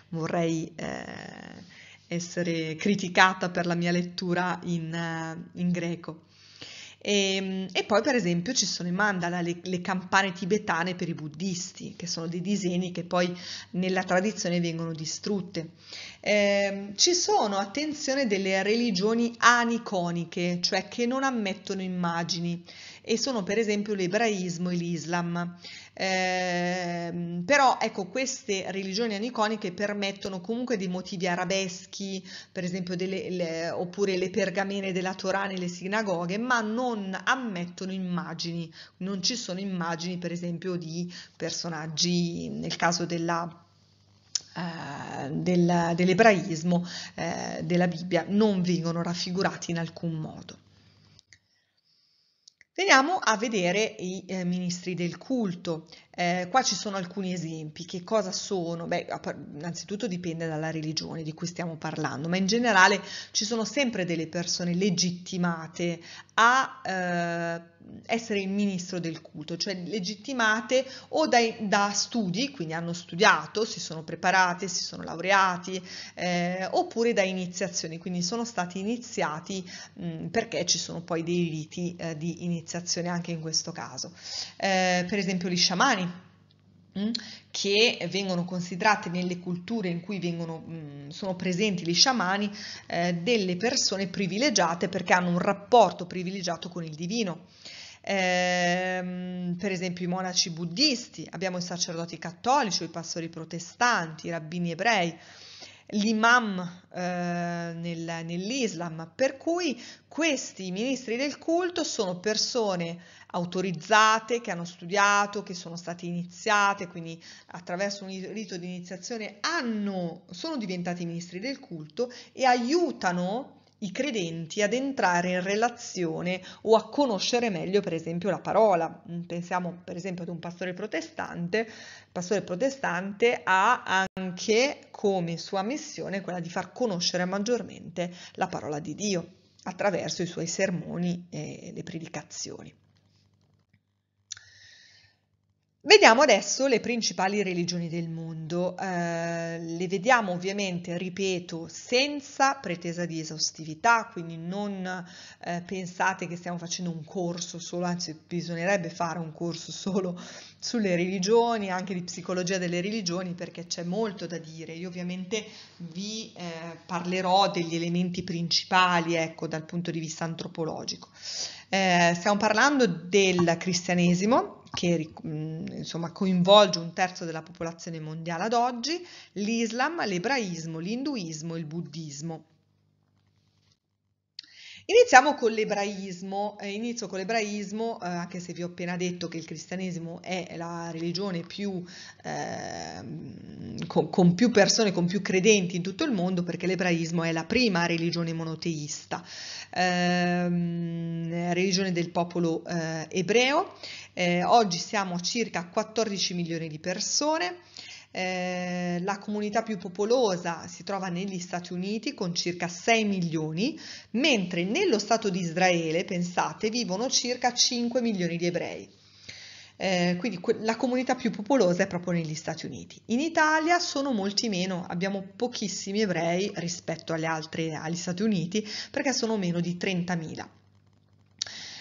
Vorrei eh, essere criticata per la mia lettura in, eh, in greco. E, ehm, e, poi per esempio ci sono i mandala le, le, campane tibetane per i buddisti, che sono dei disegni che poi nella tradizione vengono distrutte. Eh, ci sono, attenzione, delle religioni aniconiche, cioè che non ammettono immagini e sono per esempio l'ebraismo e l'islam. Eh, però ecco queste religioni aniconiche permettono comunque dei motivi arabeschi, per esempio delle, le, oppure le pergamene della Torah nelle sinagoghe, ma non ammettono immagini, non ci sono immagini per esempio di personaggi nel caso della eh, del, dell'ebraismo eh, della Bibbia non vengono raffigurati in alcun modo. Veniamo a vedere i eh, ministri del culto. Eh, qua ci sono alcuni esempi, che cosa sono? Beh, innanzitutto dipende dalla religione di cui stiamo parlando, ma in generale ci sono sempre delle persone legittimate a eh, essere il ministro del culto, cioè legittimate o dai, da studi, quindi hanno studiato, si sono preparati, si sono laureati, eh, oppure da iniziazioni, quindi sono stati iniziati mh, mm, perché ci sono poi dei riti eh, di iniziazione anche in questo caso. Eh, per esempio gli sciamani Mm, che vengono considerate nelle culture in cui vengono, mm, sono presenti gli sciamani eh, delle persone privilegiate perché hanno un rapporto privilegiato con il divino. Eh, per esempio i monaci buddisti, abbiamo i sacerdoti cattolici, i pastori protestanti, i rabbini ebrei, l'imam eh, nel, nell'Islam, per cui questi ministri del culto sono persone autorizzate, che hanno studiato, che sono state iniziate, quindi attraverso un rito di iniziazione hanno, sono diventati ministri del culto e aiutano i credenti ad entrare in relazione o a conoscere meglio per esempio la parola. Pensiamo per esempio ad un pastore protestante, il pastore protestante ha anche anche come sua missione quella di far conoscere maggiormente la parola di Dio attraverso i suoi sermoni e le predicazioni. Vediamo adesso le principali religioni del mondo, eh, le vediamo ovviamente, ripeto, senza pretesa di esaustività, quindi non eh, pensate che stiamo facendo un corso solo, anzi bisognerebbe fare un corso solo sulle religioni, anche di psicologia delle religioni, perché c'è molto da dire. Io ovviamente vi eh, parlerò degli elementi principali, ecco, dal punto di vista antropologico. Eh, stiamo parlando del cristianesimo, che mm, insomma, coinvolge un terzo della popolazione mondiale ad oggi, l'Islam, l'ebraismo, l'induismo, il buddismo. Iniziamo con l'ebraismo, eh, inizio con l'ebraismo, eh, anche se vi ho appena detto che il cristianesimo è la religione più, eh, con, con, più persone, con più credenti in tutto il mondo, perché l'ebraismo è la prima religione monoteista, eh, religione del popolo eh, ebreo. Eh, oggi siamo circa 14 milioni di persone. Eh, la comunità più popolosa si trova negli Stati Uniti con circa 6 milioni, mentre nello Stato di Israele, pensate, vivono circa 5 milioni di ebrei. Eh, quindi la comunità più popolosa è proprio negli Stati Uniti. In Italia sono molti meno, abbiamo pochissimi ebrei rispetto altre, agli Stati Uniti perché sono meno di 30.000.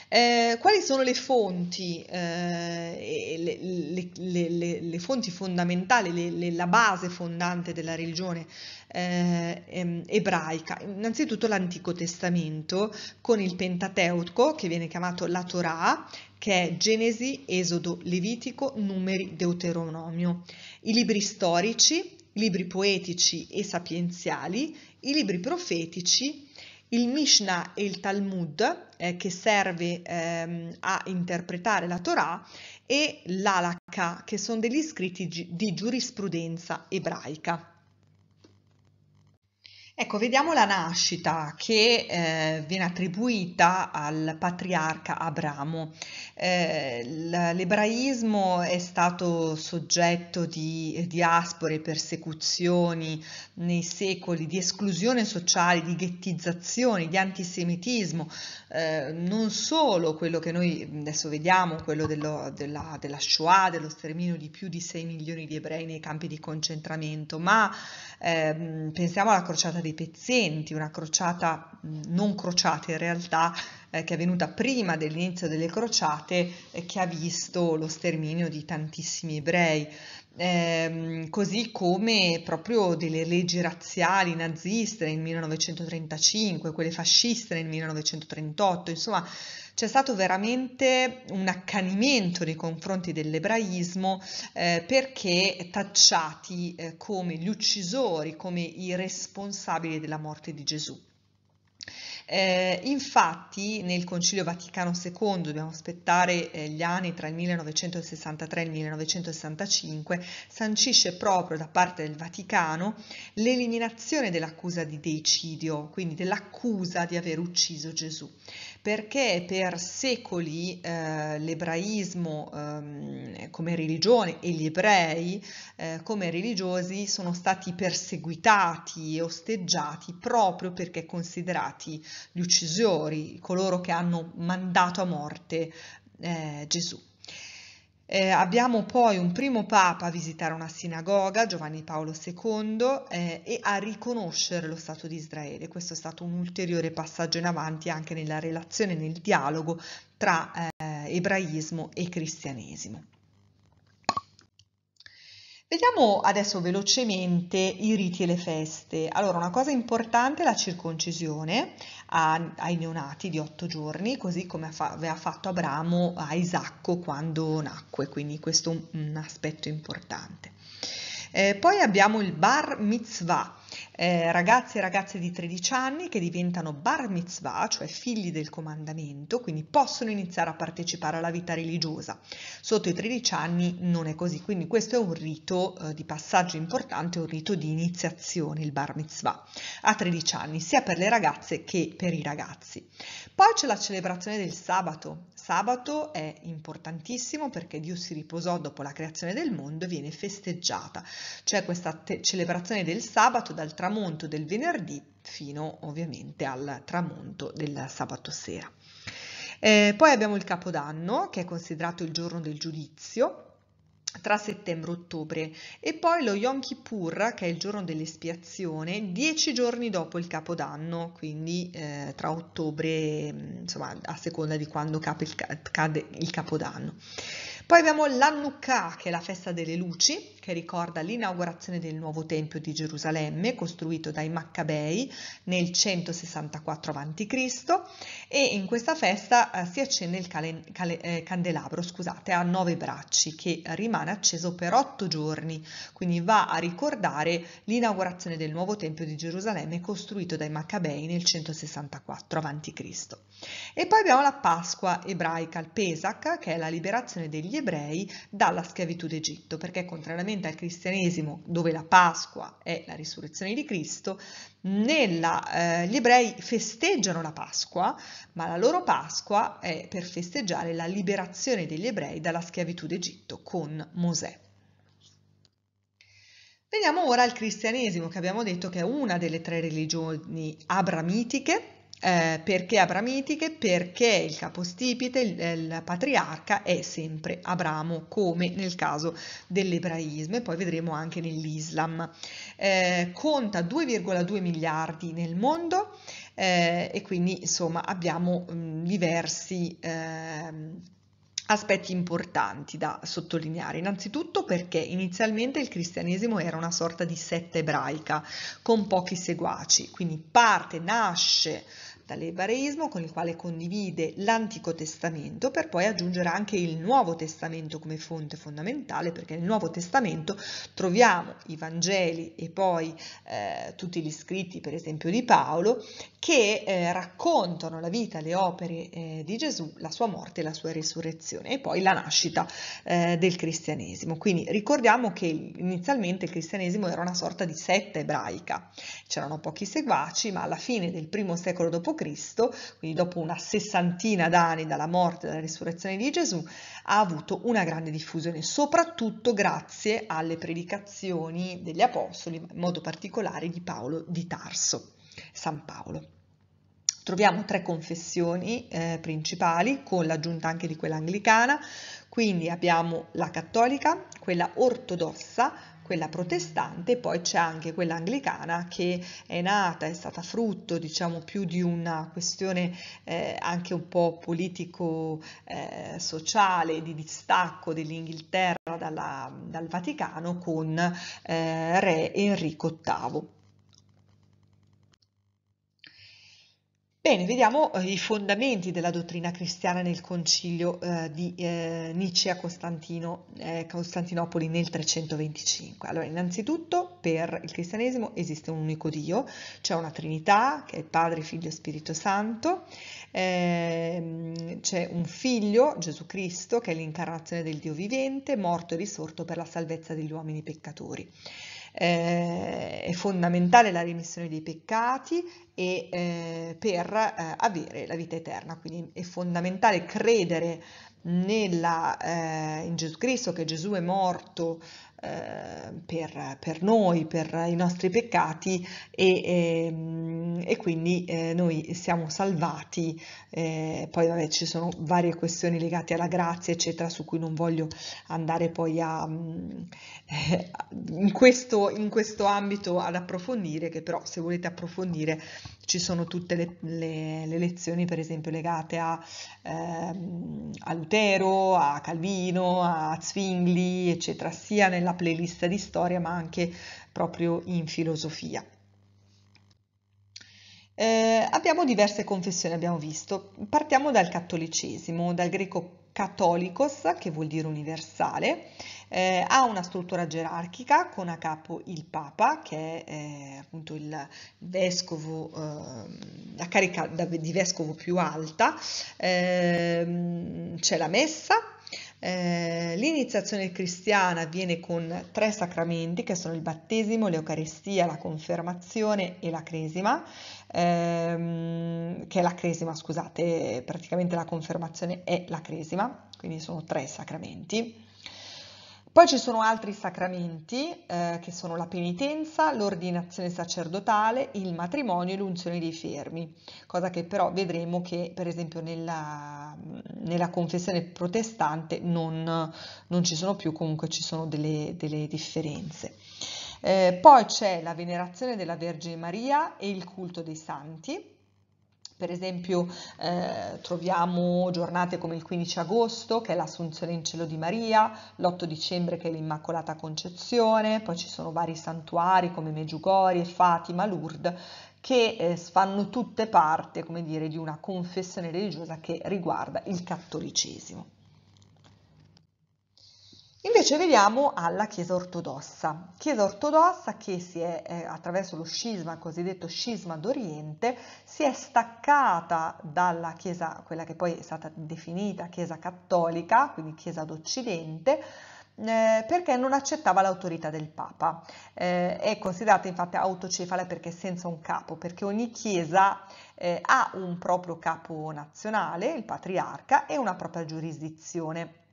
Eh, quali sono le fonti, eh, le, le, le, le, fonti fondamentali, la base fondante della religione eh, ehm, ebraica? Innanzitutto l'Antico Testamento con il Pentateuco che viene chiamato la Torah che è Genesi, Esodo, Levitico, Numeri, Deuteronomio, i libri storici, i libri poetici e sapienziali, i libri profetici il Mishnah e il Talmud, eh, che serve ehm, a interpretare la Torah, e l'Alakha, che sono degli scritti di giurisprudenza ebraica. Ecco, vediamo la nascita che eh, viene attribuita al patriarca Abramo. Eh, l'ebraismo è stato soggetto di diaspore, persecuzioni nei secoli, di esclusione sociale, di ghettizzazioni, di antisemitismo, eh, non solo quello che noi adesso vediamo, quello dello, della, della Shoah, dello sterminio di più di 6 milioni di ebrei nei campi di concentramento, ma eh, pensiamo alla crociata dei pezzenti, una crociata mm, non crociata in realtà, eh, che è venuta prima dell'inizio delle crociate, eh, che ha visto lo sterminio di tantissimi ebrei. Eh, così come proprio delle leggi razziali naziste nel 1935, quelle fasciste nel 1938, insomma c'è stato veramente un accanimento nei confronti dell'ebraismo eh, perché tacciati eh, come gli uccisori, come i responsabili della morte di Gesù. Eh, infatti nel Concilio Vaticano II, dobbiamo aspettare eh, gli anni tra il 1963 e il 1965, sancisce proprio da parte del Vaticano l'eliminazione dell'accusa di deicidio, quindi dell'accusa di aver ucciso Gesù perché per secoli eh, l'ebraismo ehm, come religione e gli ebrei eh, come religiosi sono stati perseguitati e osteggiati proprio perché considerati gli uccisori, coloro che hanno mandato a morte eh, Gesù. Eh, abbiamo poi un primo papa a visitare una sinagoga, Giovanni Paolo II, eh, e a riconoscere lo Stato di Israele. Questo è stato un ulteriore passaggio in avanti anche nella relazione, nel dialogo tra eh, ebraismo e cristianesimo. Vediamo adesso velocemente i riti e le feste. Allora, una cosa importante è la circoncisione a, ai neonati di otto giorni, così come aveva fatto Abramo a Isacco quando nacque, quindi questo è un aspetto importante. Eh, poi abbiamo il bar mitzvah. Eh, ragazzi e ragazze di 13 anni che diventano bar mitzvah, cioè figli del comandamento, quindi possono iniziare a partecipare alla vita religiosa. Sotto i 13 anni non è così, quindi questo è un rito eh, di passaggio importante, un rito di iniziazione, il bar mitzvah, a 13 anni, sia per le ragazze che per i ragazzi. Poi c'è la celebrazione del sabato. Sabato è importantissimo perché Dio si riposò dopo la creazione del mondo e viene festeggiata, C'è questa te- celebrazione del sabato dal tramonto del venerdì fino ovviamente al tramonto del sabato sera. Eh, poi abbiamo il Capodanno che è considerato il giorno del giudizio tra settembre e ottobre e poi lo Yom Kippur, che è il giorno dell'espiazione, dieci giorni dopo il Capodanno, quindi eh, tra ottobre, mm, insomma a seconda di quando il, cade il Capodanno. Poi abbiamo l'Annukkah, che è la festa delle luci, che ricorda l'inaugurazione del nuovo Tempio di Gerusalemme costruito dai Maccabei nel 164 a.C. e in questa festa eh, si accende il calen, calen, eh, candelabro scusate, a nove bracci che rimane acceso per otto giorni, quindi va a ricordare l'inaugurazione del nuovo Tempio di Gerusalemme costruito dai Maccabei nel 164 a.C. E poi abbiamo la Pasqua ebraica, il Pesach, che è la liberazione degli ebrei dalla schiavitù d'Egitto, perché contrariamente riferimento al cristianesimo, dove la Pasqua è la risurrezione di Cristo, nella, eh, gli ebrei festeggiano la Pasqua, ma la loro Pasqua è per festeggiare la liberazione degli ebrei dalla schiavitù d'Egitto con Mosè. Veniamo ora al cristianesimo, che abbiamo detto che è una delle tre religioni abramitiche eh, perché Abramitiche? Perché il capostipite, il, il, eh, patriarca, è sempre Abramo, come nel caso dell'ebraismo e poi vedremo anche nell'Islam. Eh, conta 2,2 miliardi nel mondo eh, e quindi insomma abbiamo mh, mm, diversi ehm, aspetti importanti da sottolineare. Innanzitutto perché inizialmente il cristianesimo era una sorta di setta ebraica con pochi seguaci, quindi parte, nasce dall'ebraismo con il quale condivide l'Antico Testamento per poi aggiungere anche il Nuovo Testamento come fonte fondamentale perché nel Nuovo Testamento troviamo i Vangeli e poi eh, tutti gli scritti per esempio di Paolo che eh, raccontano la vita, le opere eh, di Gesù, la sua morte, la sua risurrezione e poi la nascita eh, del cristianesimo. Quindi ricordiamo che inizialmente il cristianesimo era una sorta di setta ebraica, c'erano pochi seguaci ma alla fine del primo secolo d.C Cristo, quindi dopo una sessantina d'anni dalla morte e dalla risurrezione di Gesù, ha avuto una grande diffusione, soprattutto grazie alle predicazioni degli Apostoli, in modo particolare di Paolo di Tarso, San Paolo troviamo tre confessioni eh, principali con l'aggiunta anche di quella anglicana, quindi abbiamo la cattolica, quella ortodossa, quella protestante, poi c'è anche quella anglicana che è nata, è stata frutto diciamo più di una questione eh, anche un po' politico-sociale, eh, di distacco dell'Inghilterra dalla, dal Vaticano con eh, re Enrico VIII. Bene, vediamo eh, i fondamenti della dottrina cristiana nel concilio eh, di eh, Nicea Costantino, eh, Costantinopoli nel 325. Allora, innanzitutto per il cristianesimo esiste un unico Dio, c'è cioè una Trinità che è Padre, Figlio e Spirito Santo, ehm, c'è un figlio, Gesù Cristo, che è l'incarnazione del Dio vivente, morto e risorto per la salvezza degli uomini peccatori eh, è fondamentale la remissione dei peccati e eh, per eh, avere la vita eterna, quindi è fondamentale credere nella, eh, in Gesù Cristo, che Gesù è morto Ehm, per, per, noi, per i nostri peccati e, e, ehm, e quindi eh, noi siamo salvati, eh, poi vabbè ci sono varie questioni legate alla grazia eccetera su cui non voglio andare poi a, mm, in, questo, in questo ambito ad approfondire che però se volete approfondire ci sono tutte le, le, le lezioni per esempio legate a, eh, a Lutero, a Calvino, a Zwingli eccetera sia nel nella playlist di storia ma anche proprio in filosofia. Eh, abbiamo diverse confessioni, abbiamo visto. Partiamo dal cattolicesimo, dal greco catholicos, che vuol dire universale, eh, ha una struttura gerarchica con a capo il Papa, che è eh, appunto il vescovo, ehm, la carica di vescovo più alta, ehm, c'è la messa, eh, l'iniziazione cristiana avviene con tre sacramenti che sono il battesimo, l'eucaristia, la confermazione e la cresima, ehm, che è la cresima, scusate, praticamente la confermazione è la cresima, quindi sono tre sacramenti. Poi ci sono altri sacramenti eh, che sono la penitenza, l'ordinazione sacerdotale, il matrimonio e l'unzione dei fermi, cosa che però vedremo che per esempio nella, nella confessione protestante non, non, ci sono più, comunque ci sono delle, delle differenze. Eh, poi c'è la venerazione della Vergine Maria e il culto dei santi per esempio eh, troviamo giornate come il 15 agosto che è l'Assunzione in Cielo di Maria, l'8 dicembre che è l'Immacolata Concezione, poi ci sono vari santuari come Meggiugorie, Fatima, Lourdes che eh, fanno tutte parte, come dire, di una confessione religiosa che riguarda il cattolicesimo. Invece veniamo alla Chiesa ortodossa, Chiesa ortodossa che si è, eh, attraverso lo scisma, il cosiddetto scisma d'Oriente, si è staccata dalla Chiesa, quella che poi è stata definita Chiesa cattolica, quindi Chiesa d'Occidente, eh, perché non accettava l'autorità del Papa. Eh, è considerata infatti autocefala perché senza un capo, perché ogni chiesa eh, ha un proprio capo nazionale, il patriarca, e una propria giurisdizione.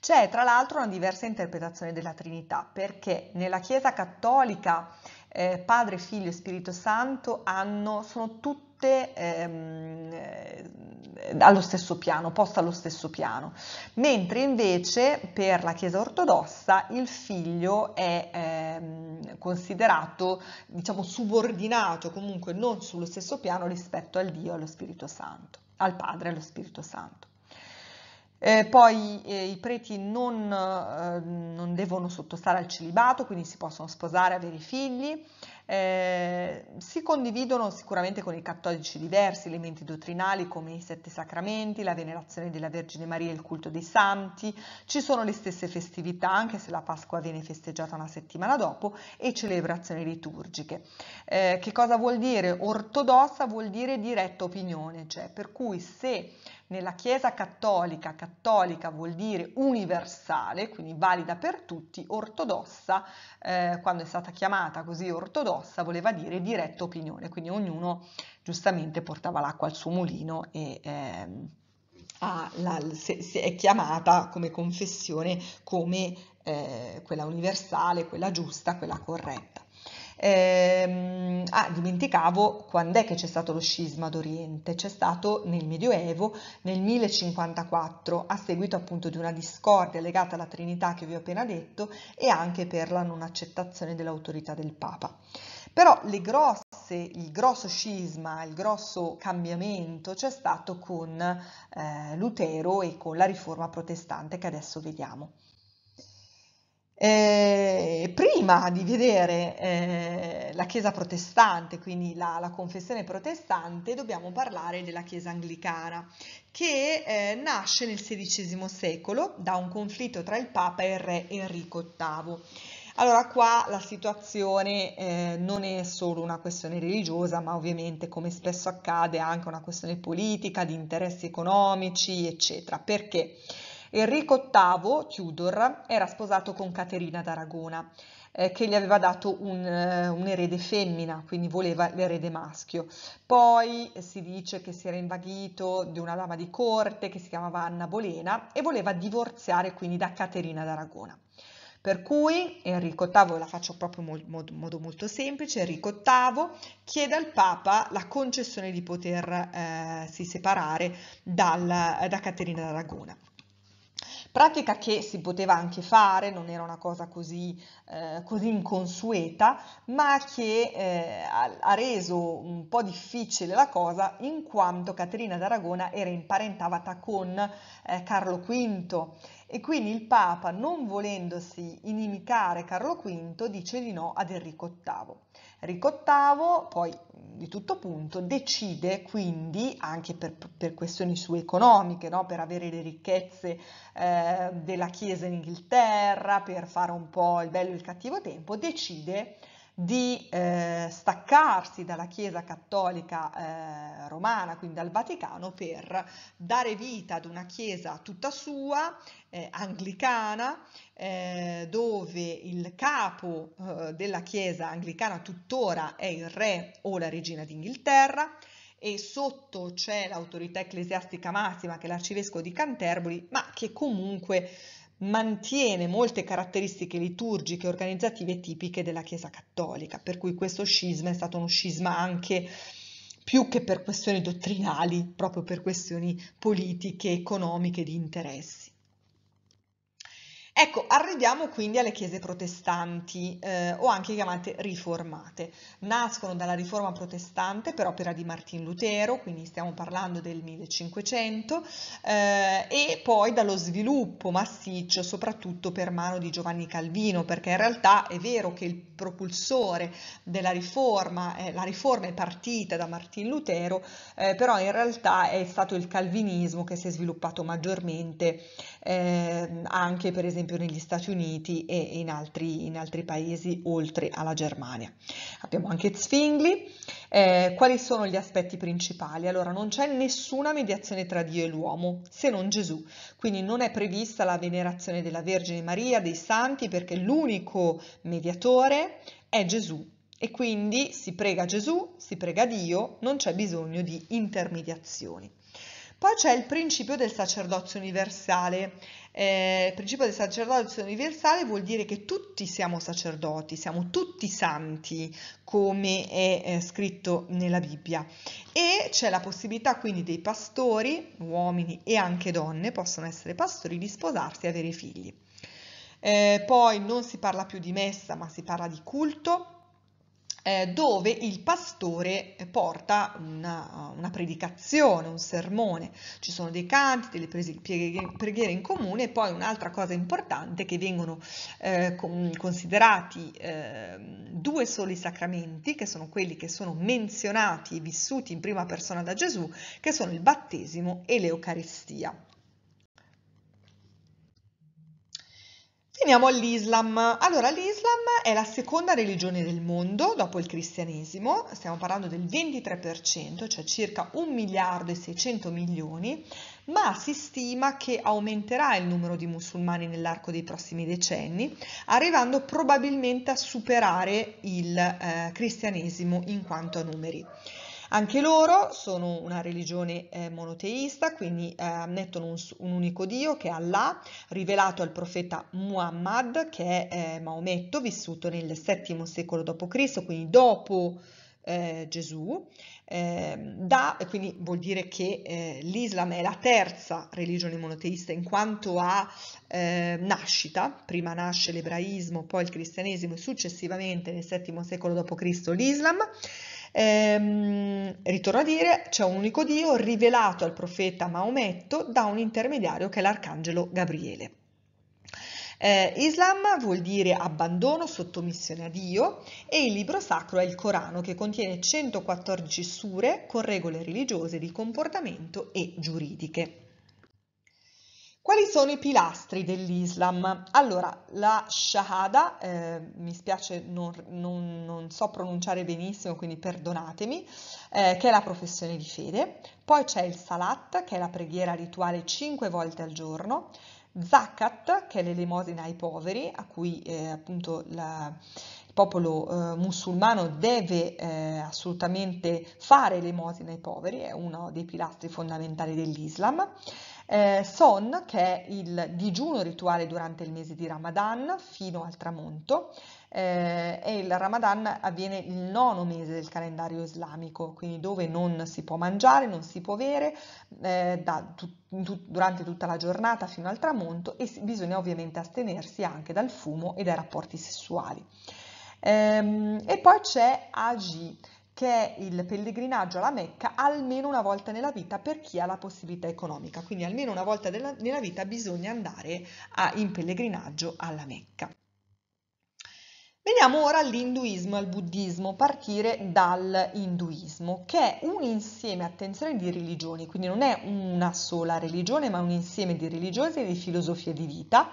C'è tra l'altro una diversa interpretazione della Trinità perché nella Chiesa Cattolica eh, Padre, Figlio e Spirito Santo hanno, sono tutte ehm, eh, allo stesso piano, poste allo stesso piano, mentre invece per la Chiesa ortodossa il figlio è ehm, considerato diciamo subordinato, comunque non sullo stesso piano rispetto al Dio e allo Spirito Santo, al Padre e allo Spirito Santo. Eh, poi eh, i preti non, eh, non, devono sottostare al celibato, quindi si possono sposare, avere figli. Eh, si condividono sicuramente con i cattolici diversi elementi dottrinali come i sette sacramenti, la venerazione della Vergine Maria e il culto dei santi. Ci sono le stesse festività, anche se la Pasqua viene festeggiata una settimana dopo, e celebrazioni liturgiche. Eh, che cosa vuol dire? Ortodossa vuol dire diretta opinione, cioè per cui se nella Chiesa cattolica, cattolica vuol dire universale, quindi valida per tutti, ortodossa, eh, quando è stata chiamata così ortodossa, voleva dire diretta opinione, quindi ognuno giustamente portava l'acqua al suo mulino e... Ehm, Ah, la, se, se è chiamata come confessione come eh, quella universale, quella giusta, quella corretta. Ehm, ah, dimenticavo quando è che c'è stato lo scisma d'Oriente, c'è stato nel Medioevo, nel 1054, a seguito appunto di una discordia legata alla Trinità che vi ho appena detto e anche per la non accettazione dell'autorità del Papa. Però le grosse il grosso scisma, il grosso cambiamento c'è stato con eh, Lutero e con la riforma protestante che adesso vediamo. Eh, prima di vedere eh, la Chiesa protestante, quindi la, la, confessione protestante, dobbiamo parlare della Chiesa anglicana, che eh, nasce nel XVI secolo da un conflitto tra il Papa e il re Enrico VIII. Allora qua la situazione eh, non è solo una questione religiosa, ma ovviamente come spesso accade anche una questione politica, di interessi economici, eccetera. Perché? Enrico VIII, Tudor, era sposato con Caterina d'Aragona, eh, che gli aveva dato un, eh, un, erede femmina, quindi voleva l'erede maschio. Poi eh, si dice che si era invaghito di una dama di corte che si chiamava Anna Bolena e voleva divorziare quindi da Caterina d'Aragona. Per cui Enrico VIII, la faccio proprio in mo- modo molto semplice, Enrico VIII chiede al Papa la concessione di potersi eh, separare dal, da Caterina d'Aragona pratica che si poteva anche fare, non era una cosa così, eh, così inconsueta, ma che eh, ha, reso un po' difficile la cosa in quanto Caterina d'Aragona era imparentata con eh, Carlo V e quindi il Papa, non volendosi inimicare Carlo V, dice di no ad Enrico VIII. Enrico VIII poi di tutto punto decide quindi anche per, per questioni sue economiche, no? per avere le ricchezze eh, della Chiesa in Inghilterra, per fare un po' il bello e il cattivo tempo, decide di eh, staccarsi dalla Chiesa Cattolica eh, Romana, quindi dal Vaticano, per dare vita ad una Chiesa tutta sua, eh, anglicana, eh, dove il capo eh, della Chiesa anglicana tuttora è il re o la regina d'Inghilterra, e sotto c'è l'autorità ecclesiastica massima che è l'arcivescovo di Canterbury, ma che comunque mantiene molte caratteristiche liturgiche e organizzative tipiche della Chiesa cattolica, per cui questo scisma è stato uno scisma anche più che per questioni dottrinali, proprio per questioni politiche, economiche, di interessi. Ecco, arriviamo quindi alle chiese protestanti eh, o anche chiamate riformate. Nascono dalla riforma protestante per opera di Martin Lutero, quindi stiamo parlando del 1500, eh, e poi dallo sviluppo massiccio soprattutto per mano di Giovanni Calvino, perché in realtà è vero che il propulsore della riforma, eh, la riforma è partita da Martin Lutero, eh, però in realtà è stato il calvinismo che si è sviluppato maggiormente eh, anche per esempio esempio negli Stati Uniti e in altri, in altri paesi oltre alla Germania. Abbiamo anche Zwingli. Eh, quali sono gli aspetti principali? Allora, non c'è nessuna mediazione tra Dio e l'uomo, se non Gesù. Quindi non è prevista la venerazione della Vergine Maria, dei santi, perché l'unico mediatore è Gesù. E quindi si prega Gesù, si prega Dio, non c'è bisogno di intermediazioni. Poi c'è il principio del sacerdozio universale, eh, il principio del sacerdozio universale vuol dire che tutti siamo sacerdoti, siamo tutti santi, come è eh, scritto nella Bibbia. E c'è la possibilità quindi dei pastori, uomini e anche donne, possono essere pastori, di sposarsi e avere figli. Eh, poi non si parla più di messa, ma si parla di culto eh, dove il pastore eh, porta una, una, predicazione, un sermone. Ci sono dei canti, delle preghiere in comune e poi un'altra cosa importante che vengono eh, considerati eh, due soli sacramenti, che sono quelli che sono menzionati e vissuti in prima persona da Gesù, che sono il battesimo e l'Eucaristia. Veniamo all'Islam. Allora, l'Islam è la seconda religione del mondo dopo il cristianesimo, stiamo parlando del 23%, cioè circa 1 miliardo e 600 milioni, ma si stima che aumenterà il numero di musulmani nell'arco dei prossimi decenni, arrivando probabilmente a superare il eh, cristianesimo in quanto a numeri. Anche loro sono una religione eh, monoteista, quindi eh, ammettono un, un, unico Dio che è Allah, rivelato al profeta Muhammad, che è eh, Maometto, vissuto nel VII secolo d.C., quindi dopo eh, Gesù, ehm, da, quindi vuol dire che eh, l'Islam è la terza religione monoteista in quanto a ehm, nascita, prima nasce l'ebraismo, poi il cristianesimo e successivamente nel VII secolo d.C. l'Islam. Ehm, ritorno a dire, c'è un unico Dio rivelato al profeta Maometto da un intermediario che è l'arcangelo Gabriele. Eh, Islam vuol dire abbandono, sottomissione a Dio e il libro sacro è il Corano che contiene 114 sure con regole religiose di comportamento e giuridiche. Quali sono i pilastri dell'Islam? Allora, la Shahada, eh, mi spiace non, non, non, so pronunciare benissimo, quindi perdonatemi, eh, che è la professione di fede, poi c'è il Salat, che è la preghiera rituale 5 volte al giorno, Zakat, che è l'elemosina ai poveri, a cui eh, appunto la, il popolo eh, musulmano deve eh, assolutamente fare elemosina ai poveri, è uno dei pilastri fondamentali dell'Islam. Eh, son, che è il digiuno rituale durante il mese di Ramadan fino al tramonto, eh, e il Ramadan avviene il nono mese del calendario islamico, quindi dove non si può mangiare, non si può bere eh, tu, tu, durante tutta la giornata fino al tramonto e si, bisogna ovviamente astenersi anche dal fumo e dai rapporti sessuali. Ehm, e poi c'è Aji che è il pellegrinaggio alla Mecca almeno una volta nella vita per chi ha la possibilità economica, quindi almeno una volta della, nella vita bisogna andare a, in pellegrinaggio alla Mecca. Veniamo ora all'induismo e al buddismo, partire dall'induismo, che è un insieme, attenzione, di religioni, quindi non è una sola religione, ma un insieme di religioni e di filosofie di vita,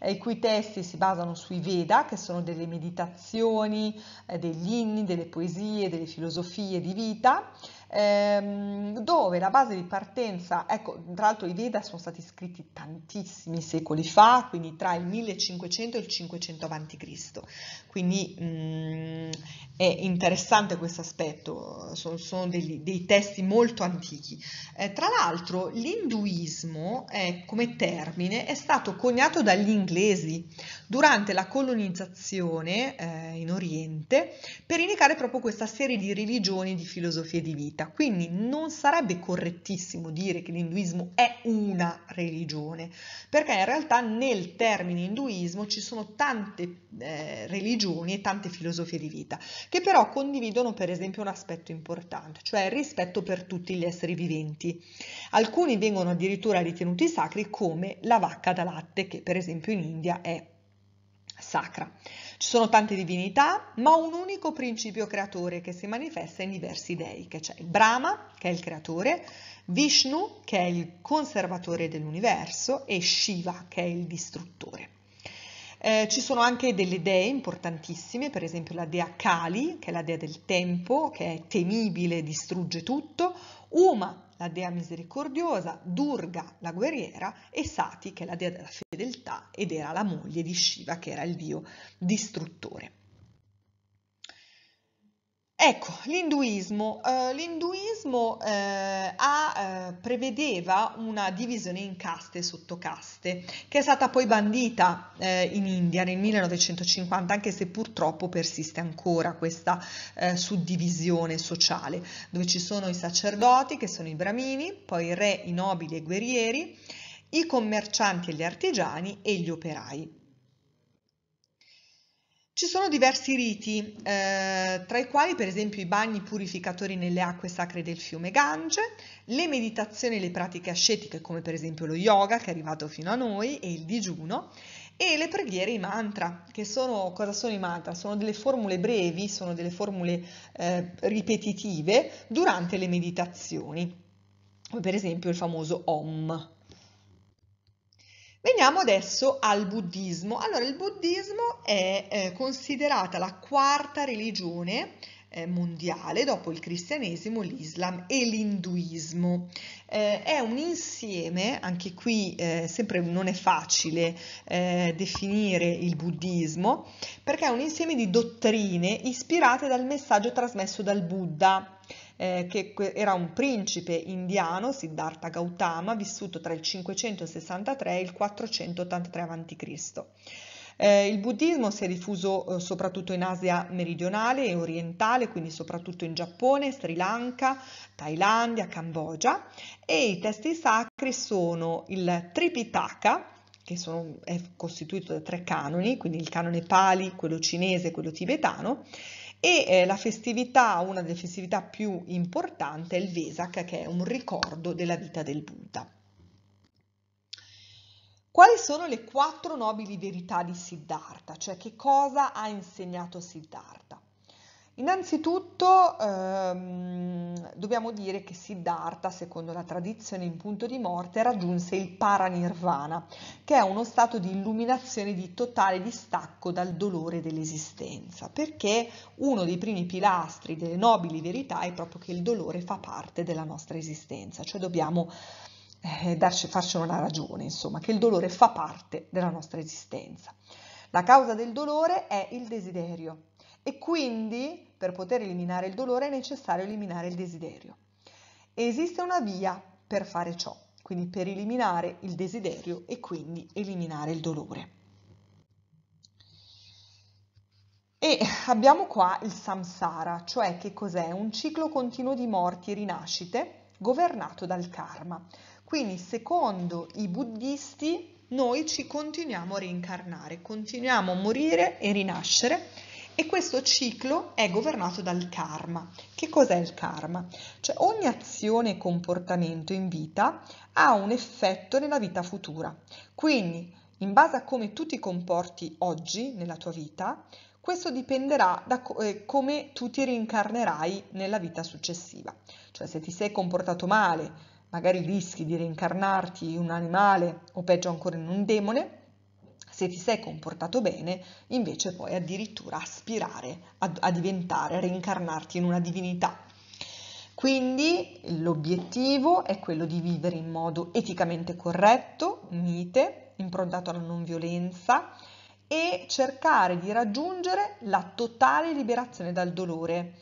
eh, i cui testi si basano sui Veda, che sono delle meditazioni, eh, degli inni, delle poesie, delle filosofie di vita, ehm, dove la base di partenza, ecco, tra l'altro i Veda sono stati scritti tantissimi secoli fa, quindi tra il 1500 e il 500 avanti Cristo, quindi mh, mm, è interessante questo aspetto, sono, sono degli, dei testi molto antichi. Eh, tra l'altro l'induismo eh, come termine è stato coniato dagli inglesi, durante la colonizzazione eh, in Oriente per indicare proprio questa serie di religioni e di filosofie di vita. Quindi non sarebbe correttissimo dire che l'induismo è una religione, perché in realtà nel termine induismo ci sono tante eh, religioni e tante filosofie di vita, che però condividono per esempio un aspetto importante, cioè il rispetto per tutti gli esseri viventi. Alcuni vengono addirittura ritenuti sacri come la vacca da latte, che per esempio in India è sacra. Ci sono tante divinità, ma un unico principio creatore che si manifesta in diversi dei, che c'è Brahma, che è il creatore, Vishnu, che è il conservatore dell'universo, e Shiva, che è il distruttore. Eh, ci sono anche delle dee importantissime, per esempio la dea Kali, che è la dea del tempo, che è temibile, distrugge tutto, Uma, la dea misericordiosa, Durga, la guerriera, e Sati, che è la dea della fedeltà ed era la moglie di Shiva, che era il dio distruttore. Ecco, l'induismo. Uh, l'induismo uh, uh, prevedeva una divisione in caste e sottocaste, che è stata poi bandita in India nel 1950, anche se purtroppo persiste ancora questa suddivisione sociale, dove ci sono i sacerdoti, che sono i bramini, poi i re, i nobili e guerrieri, i commercianti e gli artigiani e gli operai. Ci sono diversi riti, eh, tra i quali per esempio i bagni purificatori nelle acque sacre del fiume Gange, le meditazioni e le pratiche ascetiche come per esempio lo yoga che è arrivato fino a noi e il digiuno e le preghiere e i mantra, che sono, cosa sono i mantra? Sono delle formule brevi, sono delle formule eh, ripetitive durante le meditazioni, come per esempio il famoso Om. Veniamo adesso al buddismo. Allora, il buddismo è eh, considerata la quarta religione eh, mondiale dopo il cristianesimo, l'islam e l'induismo. Eh, è un insieme, anche qui eh, sempre non è facile eh, definire il buddismo, perché è un insieme di dottrine ispirate dal messaggio trasmesso dal Buddha eh, che era un principe indiano, Siddhartha Gautama, vissuto tra il 563 e il 483 a.C. Eh, il buddismo si è diffuso eh, soprattutto in Asia meridionale e orientale, quindi soprattutto in Giappone, Sri Lanka, Thailandia, Cambogia e i testi sacri sono il Tripitaka, che sono, è costituito da tre canoni, quindi il canone Pali, quello cinese e quello tibetano, e eh, la festività, una delle festività più importanti, è il Vesak, che è un ricordo della vita del Buddha. Quali sono le quattro nobili verità di Siddhartha? Cioè che cosa ha insegnato Siddhartha? Innanzitutto ehm, dobbiamo dire che Siddhartha, secondo la tradizione in punto di morte, raggiunse il paranirvana, che è uno stato di illuminazione di totale distacco dal dolore dell'esistenza, perché uno dei primi pilastri delle nobili verità è proprio che il dolore fa parte della nostra esistenza, cioè dobbiamo eh, darci, farcene una ragione, insomma, che il dolore fa parte della nostra esistenza. La causa del dolore è il desiderio, e quindi per poter eliminare il dolore è necessario eliminare il desiderio. Esiste una via per fare ciò, quindi per eliminare il desiderio e quindi eliminare il dolore. E abbiamo qua il samsara, cioè che cos'è? Un ciclo continuo di morti e rinascite governato dal karma. Quindi secondo i buddhisti noi ci continuiamo a reincarnare, continuiamo a morire e rinascere e questo ciclo è governato dal karma. Che cos'è il karma? Cioè ogni azione e comportamento in vita ha un effetto nella vita futura. Quindi, in base a come tu ti comporti oggi nella tua vita, questo dipenderà da eh, come tu ti rincarnerai nella vita successiva. Cioè se ti sei comportato male, magari rischi di reincarnarti in un animale o peggio ancora in un demone, se ti sei comportato bene, invece puoi addirittura aspirare a, a diventare, a reincarnarti in una divinità. Quindi l'obiettivo è quello di vivere in modo eticamente corretto, mite, improntato alla non violenza e cercare di raggiungere la totale liberazione dal dolore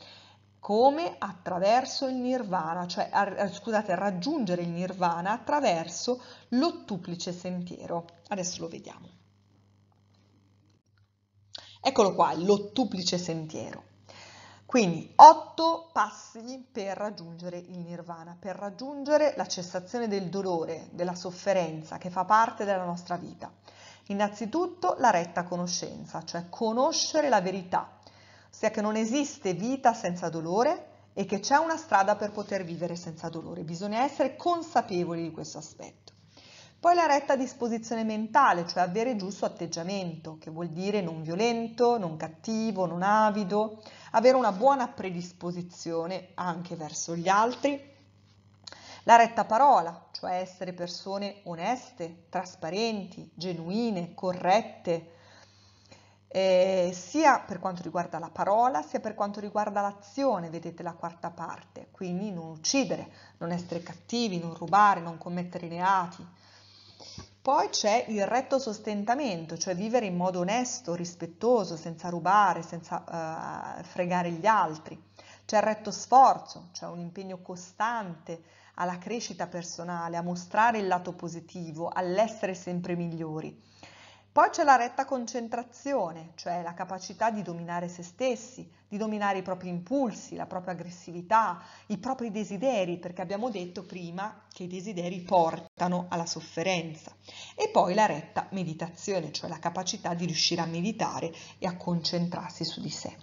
come attraverso il nirvana, cioè scusate, raggiungere il nirvana attraverso l'ottuplice sentiero. Adesso lo vediamo. Eccolo qua, l'ottuplice sentiero. Quindi otto passi per raggiungere il nirvana, per raggiungere la cessazione del dolore, della sofferenza che fa parte della nostra vita. Innanzitutto la retta conoscenza, cioè conoscere la verità, ossia che non esiste vita senza dolore e che c'è una strada per poter vivere senza dolore. Bisogna essere consapevoli di questo aspetto. Poi la retta disposizione mentale, cioè avere il giusto atteggiamento, che vuol dire non violento, non cattivo, non avido, avere una buona predisposizione anche verso gli altri. La retta parola, cioè essere persone oneste, trasparenti, genuine, corrette, eh, sia per quanto riguarda la parola sia per quanto riguarda l'azione, vedete la quarta parte, quindi non uccidere, non essere cattivi, non rubare, non commettere reati, poi c'è il retto sostentamento, cioè vivere in modo onesto, rispettoso, senza rubare, senza eh, fregare gli altri. C'è il retto sforzo, cioè un impegno costante alla crescita personale, a mostrare il lato positivo, all'essere sempre migliori poi c'è la retta concentrazione, cioè la capacità di dominare se stessi, di dominare i propri impulsi, la propria aggressività, i propri desideri, perché abbiamo detto prima che i desideri portano alla sofferenza. E poi la retta meditazione, cioè la capacità di riuscire a meditare e a concentrarsi su di sé.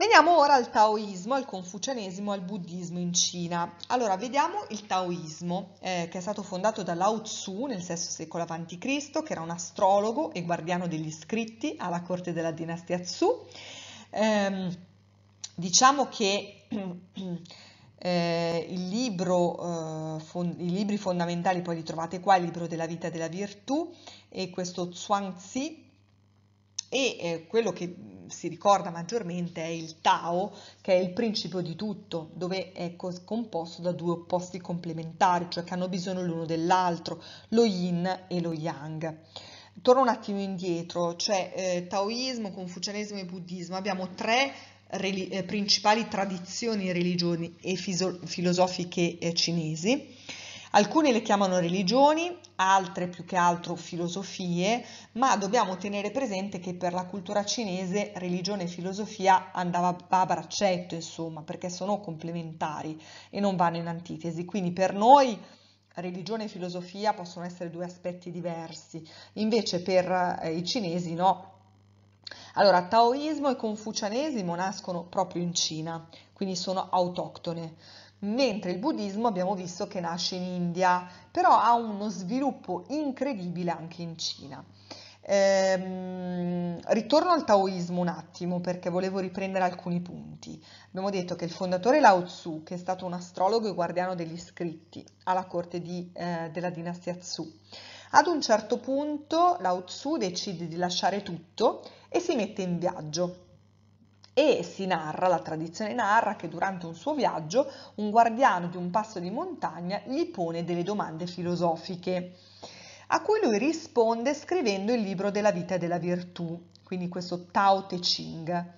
Veniamo ora al taoismo, al confucianesimo, al buddismo in Cina. Allora, vediamo il taoismo, eh, che è stato fondato da Lao Tzu nel VI secolo a.C., che era un astrologo e guardiano degli scritti alla corte della dinastia Tzu. Eh, diciamo che eh, libro, eh, fon- i libri fondamentali poi li trovate qua, il libro della vita e della virtù e questo Zhuangzi e eh, quello che mm, si ricorda maggiormente è il Tao, che è il principio di tutto, dove è composto da due opposti complementari, cioè che hanno bisogno l'uno dell'altro, lo yin e lo yang. Torno un attimo indietro, cioè eh, taoismo, confucianesimo e buddismo, abbiamo tre eh, principali tradizioni religioni e filosofiche eh, cinesi Alcune le chiamano religioni, altre più che altro filosofie, ma dobbiamo tenere presente che per la cultura cinese religione e filosofia andava a braccetto, insomma, perché sono complementari e non vanno in antitesi. Quindi per noi religione e filosofia possono essere due aspetti diversi, invece per eh, i cinesi no. Allora, taoismo e confucianesimo nascono proprio in Cina, quindi sono autoctone mentre il buddismo abbiamo visto che nasce in India, però ha uno sviluppo incredibile anche in Cina. Ehm, ritorno al taoismo un attimo perché volevo riprendere alcuni punti. Abbiamo detto che il fondatore Lao Tzu, che è stato un astrologo e guardiano degli scritti alla corte di, eh, della dinastia Tzu, ad un certo punto Lao Tzu decide di lasciare tutto e si mette in viaggio e si narra, la tradizione narra, che durante un suo viaggio un guardiano di un passo di montagna gli pone delle domande filosofiche, a cui lui risponde scrivendo il libro della vita e della virtù, quindi questo Tao Te Ching,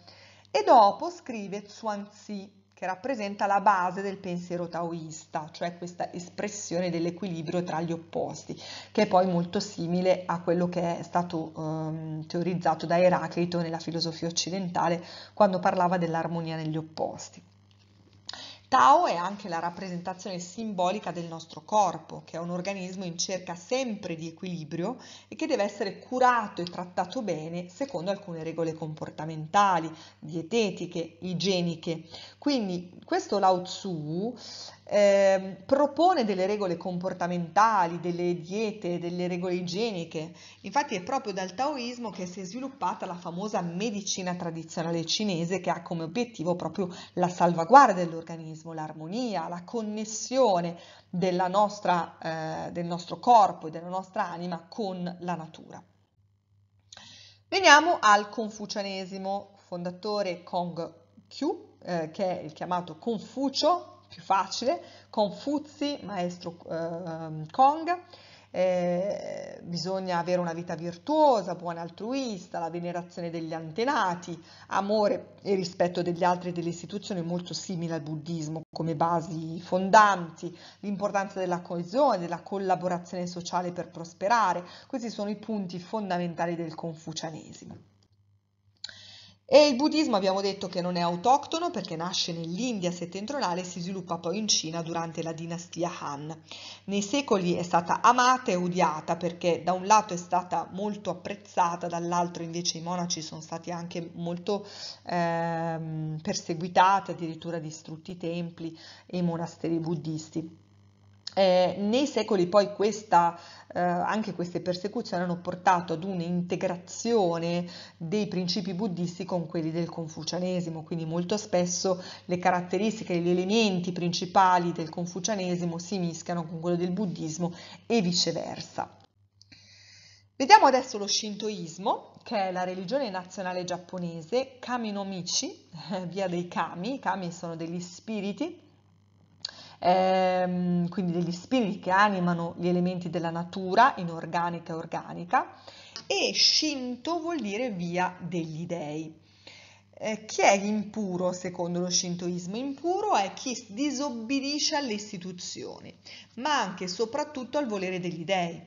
e dopo scrive Zhuangzi, che rappresenta la base del pensiero taoista, cioè questa espressione dell'equilibrio tra gli opposti, che è poi molto simile a quello che è stato ehm, teorizzato da Eraclito nella filosofia occidentale quando parlava dell'armonia negli opposti. Tao è anche la rappresentazione simbolica del nostro corpo, che è un organismo in cerca sempre di equilibrio e che deve essere curato e trattato bene secondo alcune regole comportamentali, dietetiche, igieniche. Quindi questo Lao Tzu Ehm, propone delle regole comportamentali, delle diete, delle regole igieniche. Infatti è proprio dal taoismo che si è sviluppata la famosa medicina tradizionale cinese che ha come obiettivo proprio la salvaguardia dell'organismo, l'armonia, la connessione nostra, eh, del nostro corpo e della nostra anima con la natura. Veniamo al confucianesimo, fondatore Kong Q, eh, che è il chiamato Confucio, più facile, Confuzi, maestro eh, Kong, eh, bisogna avere una vita virtuosa, buona altruista, la venerazione degli antenati, amore e rispetto degli altri e delle istituzioni molto simili al buddismo come basi fondanti, l'importanza della coesione, della collaborazione sociale per prosperare, questi sono i punti fondamentali del confucianesimo. E il buddismo abbiamo detto che non è autoctono perché nasce nell'India settentrionale e si sviluppa poi in Cina durante la dinastia Han. Nei secoli è stata amata e odiata perché da un lato è stata molto apprezzata, dall'altro invece i monaci sono stati anche molto eh, perseguitati, addirittura distrutti i templi e i monasteri buddisti. Eh, nei secoli poi questa, eh, anche queste persecuzioni hanno portato ad un'integrazione dei principi buddisti con quelli del confucianesimo, quindi molto spesso le caratteristiche, gli elementi principali del confucianesimo si mischiano con quello del buddismo e viceversa. Vediamo adesso lo Shintoismo, che è la religione nazionale giapponese, Kami no Michi, via dei Kami, i Kami sono degli spiriti, ehm, quindi degli spiriti che animano gli elementi della natura, inorganica e organica, e Shinto vuol dire via degli dei. Eh, chi è impuro secondo lo shintoismo? Impuro è chi disobbedisce alle istituzioni, ma anche e soprattutto al volere degli dei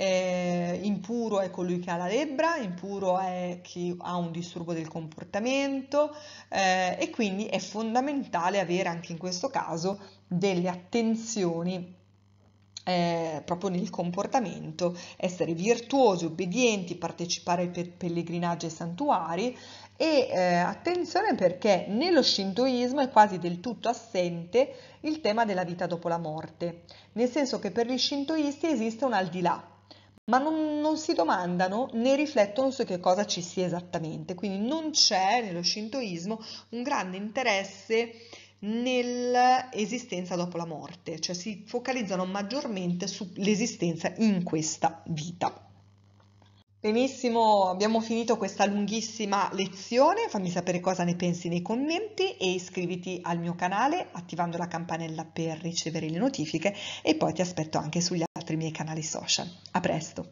eh, impuro è colui che ha la lebbra, impuro è chi ha un disturbo del comportamento eh, e quindi è fondamentale avere anche in questo caso delle attenzioni eh, proprio nel comportamento, essere virtuosi, obbedienti, partecipare ai pe pellegrinaggi e santuari e eh, attenzione perché nello shintoismo è quasi del tutto assente il tema della vita dopo la morte, nel senso che per gli shintoisti esiste un al di là, ma non, non, si domandano né riflettono su che cosa ci sia esattamente. Quindi non c'è nello shintoismo un grande interesse nell'esistenza dopo la morte, cioè si focalizzano maggiormente sull'esistenza in questa vita. Benissimo, abbiamo finito questa lunghissima lezione, fammi sapere cosa ne pensi nei commenti e iscriviti al mio canale attivando la campanella per ricevere le notifiche e poi ti aspetto anche sugli altri altri miei canali social. A presto!